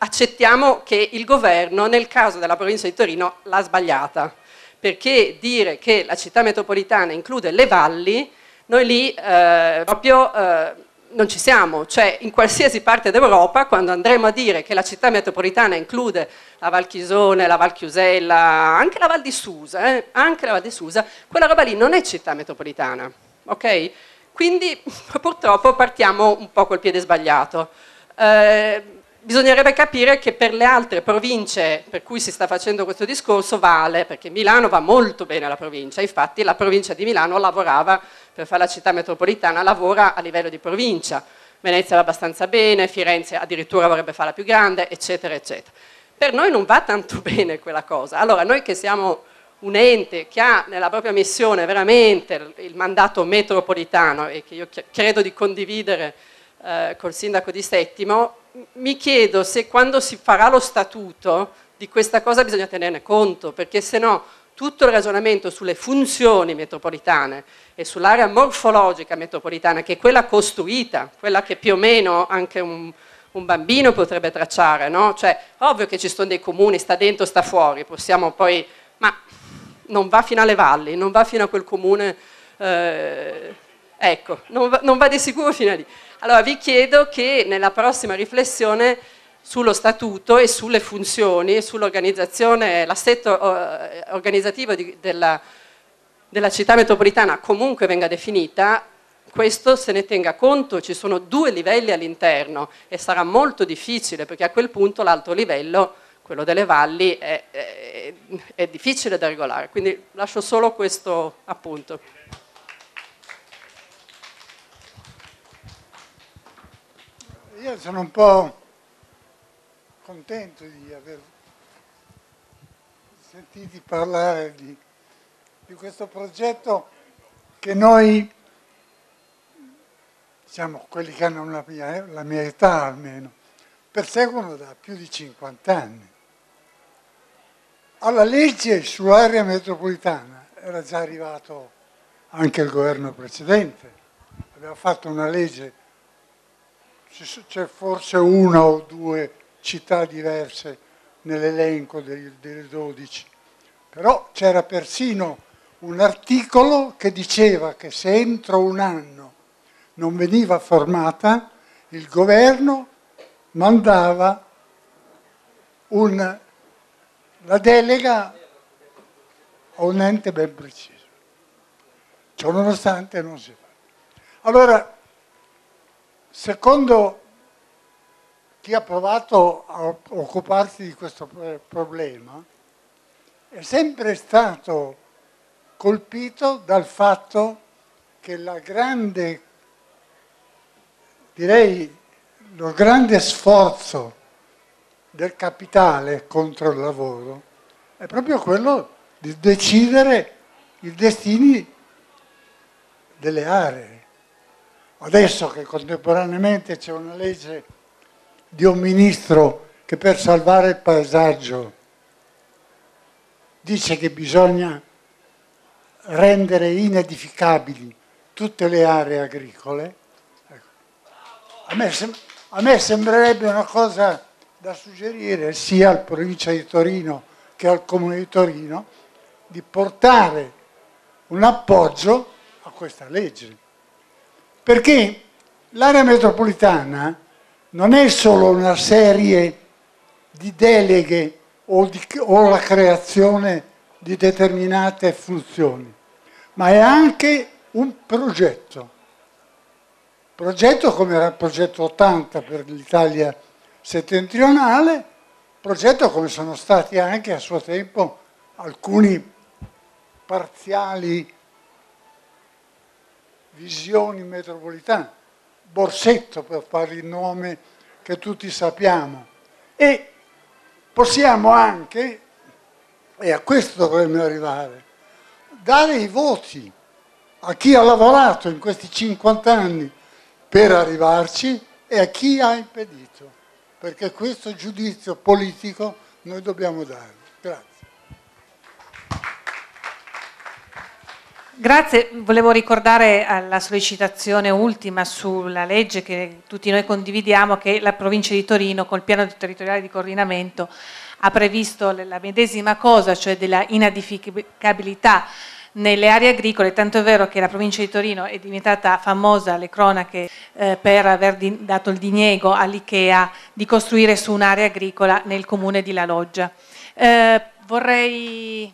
accettiamo che il governo nel caso della provincia di Torino l'ha sbagliata, perché dire che la città metropolitana include le valli, noi lì eh, proprio eh, non ci siamo, cioè in qualsiasi parte d'Europa quando andremo a dire che la città metropolitana include la Val Chisone, la Val Chiusella, anche la Val di Susa, eh, anche la Val di Susa, quella roba lì non è città metropolitana ok? Quindi purtroppo partiamo un po' col piede sbagliato. Eh, bisognerebbe capire che per le altre province per cui si sta facendo questo discorso vale, perché Milano va molto bene la provincia, infatti la provincia di Milano lavorava, per fare la città metropolitana, lavora a livello di provincia, Venezia va abbastanza bene, Firenze addirittura vorrebbe farla più grande, eccetera, eccetera. Per noi non va tanto bene quella cosa. Allora, noi che siamo un ente che ha nella propria missione veramente il mandato metropolitano e che io credo di condividere eh, col sindaco di Settimo, mi chiedo se quando si farà lo statuto di questa cosa bisogna tenerne conto, perché se no tutto il ragionamento sulle funzioni metropolitane e sull'area morfologica metropolitana, che è quella costruita, quella che più o meno anche un, un bambino potrebbe tracciare, no? cioè ovvio che ci sono dei comuni, sta dentro, sta fuori, possiamo poi non va fino alle valli, non va fino a quel comune, eh, ecco, non va, non va di sicuro fino a lì. Allora vi chiedo che nella prossima riflessione sullo statuto e sulle funzioni e sull'organizzazione, l'assetto eh, organizzativo di, della, della, città metropolitana comunque venga definita, questo se ne tenga conto, ci sono due livelli all'interno e sarà molto difficile perché a quel punto l'altro livello quello delle valli è, è, è, difficile da regolare, quindi lascio solo questo appunto. Io sono un po' contento di aver sentito parlare di, di questo progetto che noi, diciamo quelli che hanno la la mia età almeno, perseguono da più di 50 anni alla legge sull'area metropolitana era già arrivato anche il governo precedente, aveva fatto una legge, c'è forse una o due città diverse nell'elenco delle 12, però c'era persino un articolo che diceva che se entro un anno non veniva formata, il governo mandava un la delega a un ente ben preciso, ciononostante non si fa. Allora, secondo chi ha provato a occuparsi di questo problema, è sempre stato colpito dal fatto che la grande, direi, lo grande sforzo del capitale contro il lavoro è proprio quello di decidere i destini delle aree. Adesso che contemporaneamente c'è una legge di un ministro che per salvare il paesaggio dice che bisogna rendere inedificabili tutte le aree agricole, ecco. a, me a me sembrerebbe una cosa da suggerire sia al provincia di Torino che al comune di Torino di portare un appoggio a questa legge. Perché l'area metropolitana non è solo una serie di deleghe o, di, o la creazione di determinate funzioni, ma è anche un progetto. Progetto come era il progetto 80 per l'Italia settentrionale, progetto come sono stati anche a suo tempo alcuni parziali visioni metropolitane, Borsetto per fare il nome che tutti sappiamo. E possiamo anche, e a questo dovremmo arrivare, dare i voti a chi ha lavorato in questi 50 anni per arrivarci e a chi ha impedito perché questo giudizio politico noi dobbiamo darlo. Grazie. Grazie, volevo ricordare la sollecitazione ultima sulla legge che tutti noi condividiamo che la provincia di Torino col piano territoriale di coordinamento ha previsto la medesima cosa, cioè della inadificabilità nelle aree agricole, tanto è vero che la provincia di Torino è diventata famosa alle cronache eh, per aver di, dato il diniego all'IKEA di costruire su un'area agricola nel comune di La Loggia. Eh, vorrei...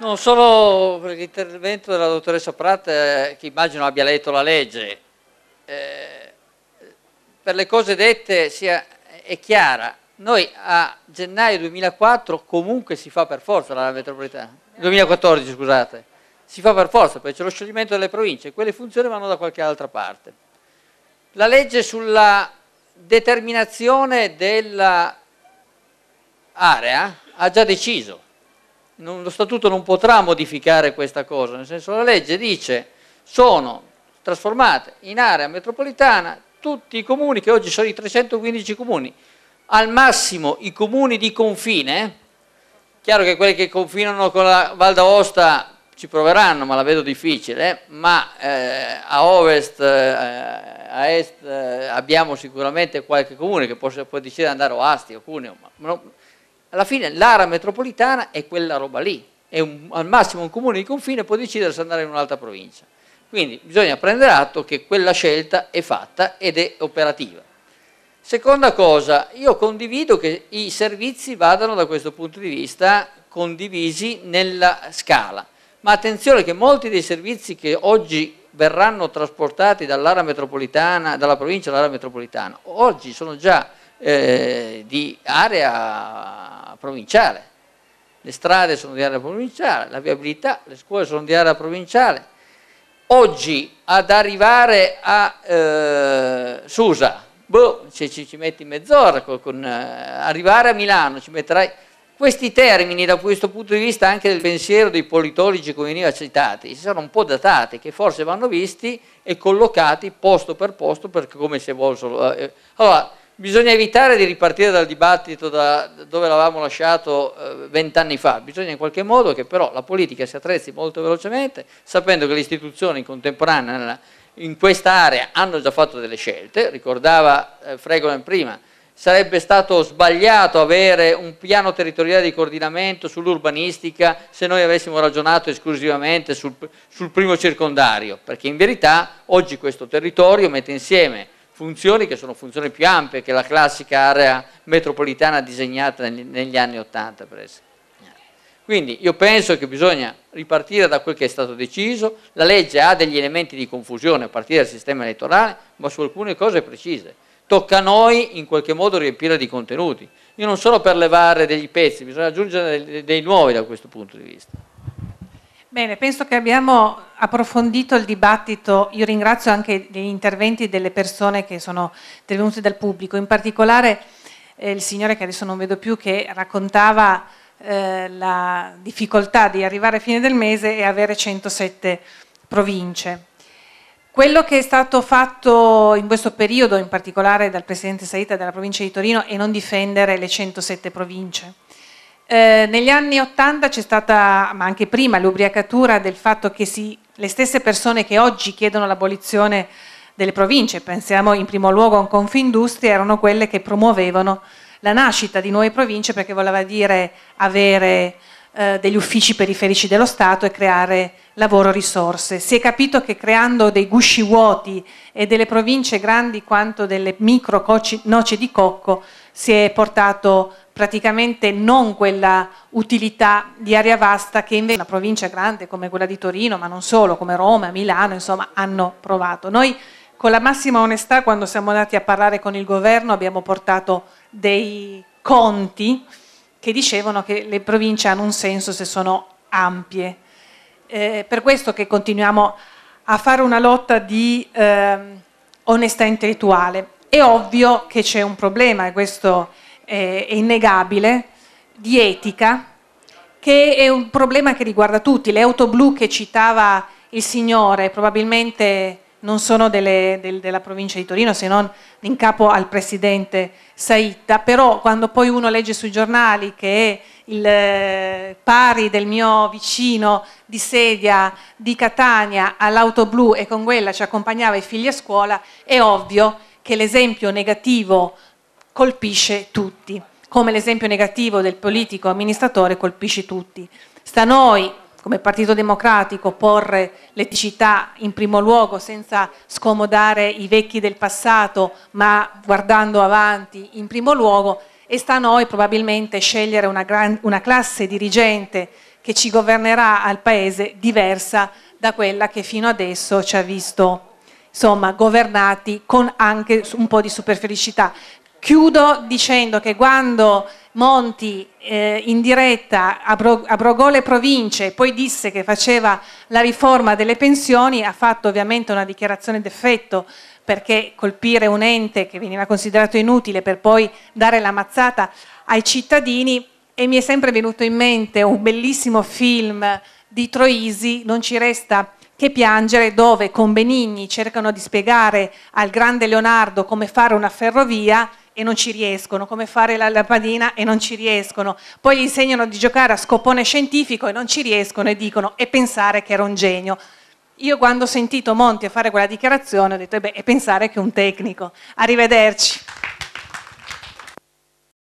Non solo per l'intervento della dottoressa Prat, eh, che immagino abbia letto la legge. Eh, per le cose dette sia, è chiara, noi a gennaio 2004 comunque si fa per forza la metropolitana, 2014, scusate. Si fa per forza, perché c'è lo scioglimento delle province, quelle funzioni vanno da qualche altra parte. La legge sulla determinazione dell'area ha già deciso. Non, lo statuto non potrà modificare questa cosa, nel senso la legge dice sono trasformate in area metropolitana tutti i comuni, che oggi sono i 315 comuni, al massimo i comuni di confine, Chiaro che quelli che confinano con la Val d'Aosta ci proveranno, ma la vedo difficile, eh. ma eh, a ovest, eh, a est eh, abbiamo sicuramente qualche comune che può, poi decidere di andare a Asti o Cuneo, ma no, alla fine l'area metropolitana è quella roba lì, è un, al massimo un comune di confine può decidere se andare in un'altra provincia. Quindi bisogna prendere atto che quella scelta è fatta ed è operativa. Seconda cosa, io condivido che i servizi vadano da questo punto di vista condivisi nella scala, ma attenzione che molti dei servizi che oggi verranno trasportati dall'area metropolitana, dalla provincia all'area metropolitana, oggi sono già eh, di area provinciale, le strade sono di area provinciale, la viabilità, le scuole sono di area provinciale. Oggi ad arrivare a eh, Susa, boh, ci, ci, metti mezz'ora, con, con, eh, arrivare a Milano ci metterai... Questi termini, da questo punto di vista anche del pensiero dei politologi come veniva citati, sono un po' datati, che forse vanno visti e collocati posto per posto, perché come si volsero... Eh, eh, allora, bisogna evitare di ripartire dal dibattito da dove l'avevamo lasciato eh, vent'anni eh, fa, bisogna in qualche modo che però la politica si attrezzi molto velocemente, sapendo che le istituzioni contemporanee nella, in questa area hanno già fatto delle scelte, ricordava eh, Fregolan prima, sarebbe stato sbagliato avere un piano territoriale di coordinamento sull'urbanistica se noi avessimo ragionato esclusivamente sul, sul, primo circondario, perché in verità oggi questo territorio mette insieme funzioni che sono funzioni più ampie che la classica area metropolitana disegnata negli, negli anni Ottanta per esempio. Quindi io penso che bisogna ripartire da quel che è stato deciso, la legge ha degli elementi di confusione a partire dal sistema elettorale, ma su alcune cose precise. Tocca a noi in qualche modo riempire di contenuti. Io non sono per levare degli pezzi, bisogna aggiungere dei, dei nuovi da questo punto di vista. Bene, penso che abbiamo approfondito il dibattito, io ringrazio anche gli interventi delle persone che sono intervenute dal pubblico, in particolare eh, il signore che adesso non vedo più che raccontava eh, la difficoltà di arrivare a fine del mese e avere 107 province. Quello che è stato fatto in questo periodo, in particolare dal Presidente Saita della provincia di Torino, è non difendere le 107 province. Eh, negli anni 80 c'è stata, ma anche prima, l'ubriacatura del fatto che si, le stesse persone che oggi chiedono l'abolizione delle province, pensiamo in primo luogo a un Confindustria, erano quelle che promuovevano la nascita di nuove province perché voleva dire avere eh, degli uffici periferici dello Stato e creare lavoro risorse. Si è capito che creando dei gusci vuoti e delle province grandi quanto delle micro noci di cocco si è portato praticamente non quella utilità di area vasta che invece una provincia grande come quella di Torino, ma non solo, come Roma, Milano, insomma, hanno provato. Noi con la massima onestà, quando siamo andati a parlare con il governo, abbiamo portato dei conti che dicevano che le province hanno un senso se sono ampie. Eh, per questo che continuiamo a fare una lotta di eh, onestà intellettuale. È ovvio che c'è un problema, e questo è, è innegabile, di etica, che è un problema che riguarda tutti. Le auto blu che citava il Signore, probabilmente non sono delle, del, della provincia di Torino se non in capo al presidente Saitta, però quando poi uno legge sui giornali che il eh, pari del mio vicino di sedia di Catania all'auto blu e con quella ci accompagnava i figli a scuola, è ovvio che l'esempio negativo colpisce tutti, come l'esempio negativo del politico amministratore colpisce tutti. Sta noi come Partito Democratico porre l'eticità in primo luogo senza scomodare i vecchi del passato ma guardando avanti in primo luogo e sta a noi probabilmente scegliere una, gran, una classe dirigente che ci governerà al Paese diversa da quella che fino adesso ci ha visto insomma, governati con anche un po' di superfelicità. Chiudo dicendo che quando Monti eh, in diretta abrogò le province, poi disse che faceva la riforma delle pensioni, ha fatto ovviamente una dichiarazione d'effetto perché colpire un ente che veniva considerato inutile per poi dare la mazzata ai cittadini e mi è sempre venuto in mente un bellissimo film di Troisi, Non ci resta che piangere, dove con Benigni cercano di spiegare al grande Leonardo come fare una ferrovia e non ci riescono, come fare la lampadina e non ci riescono, poi gli insegnano di giocare a scopone scientifico e non ci riescono e dicono e pensare che era un genio. Io quando ho sentito Monti fare quella dichiarazione ho detto e beh, e pensare che è un tecnico. Arrivederci.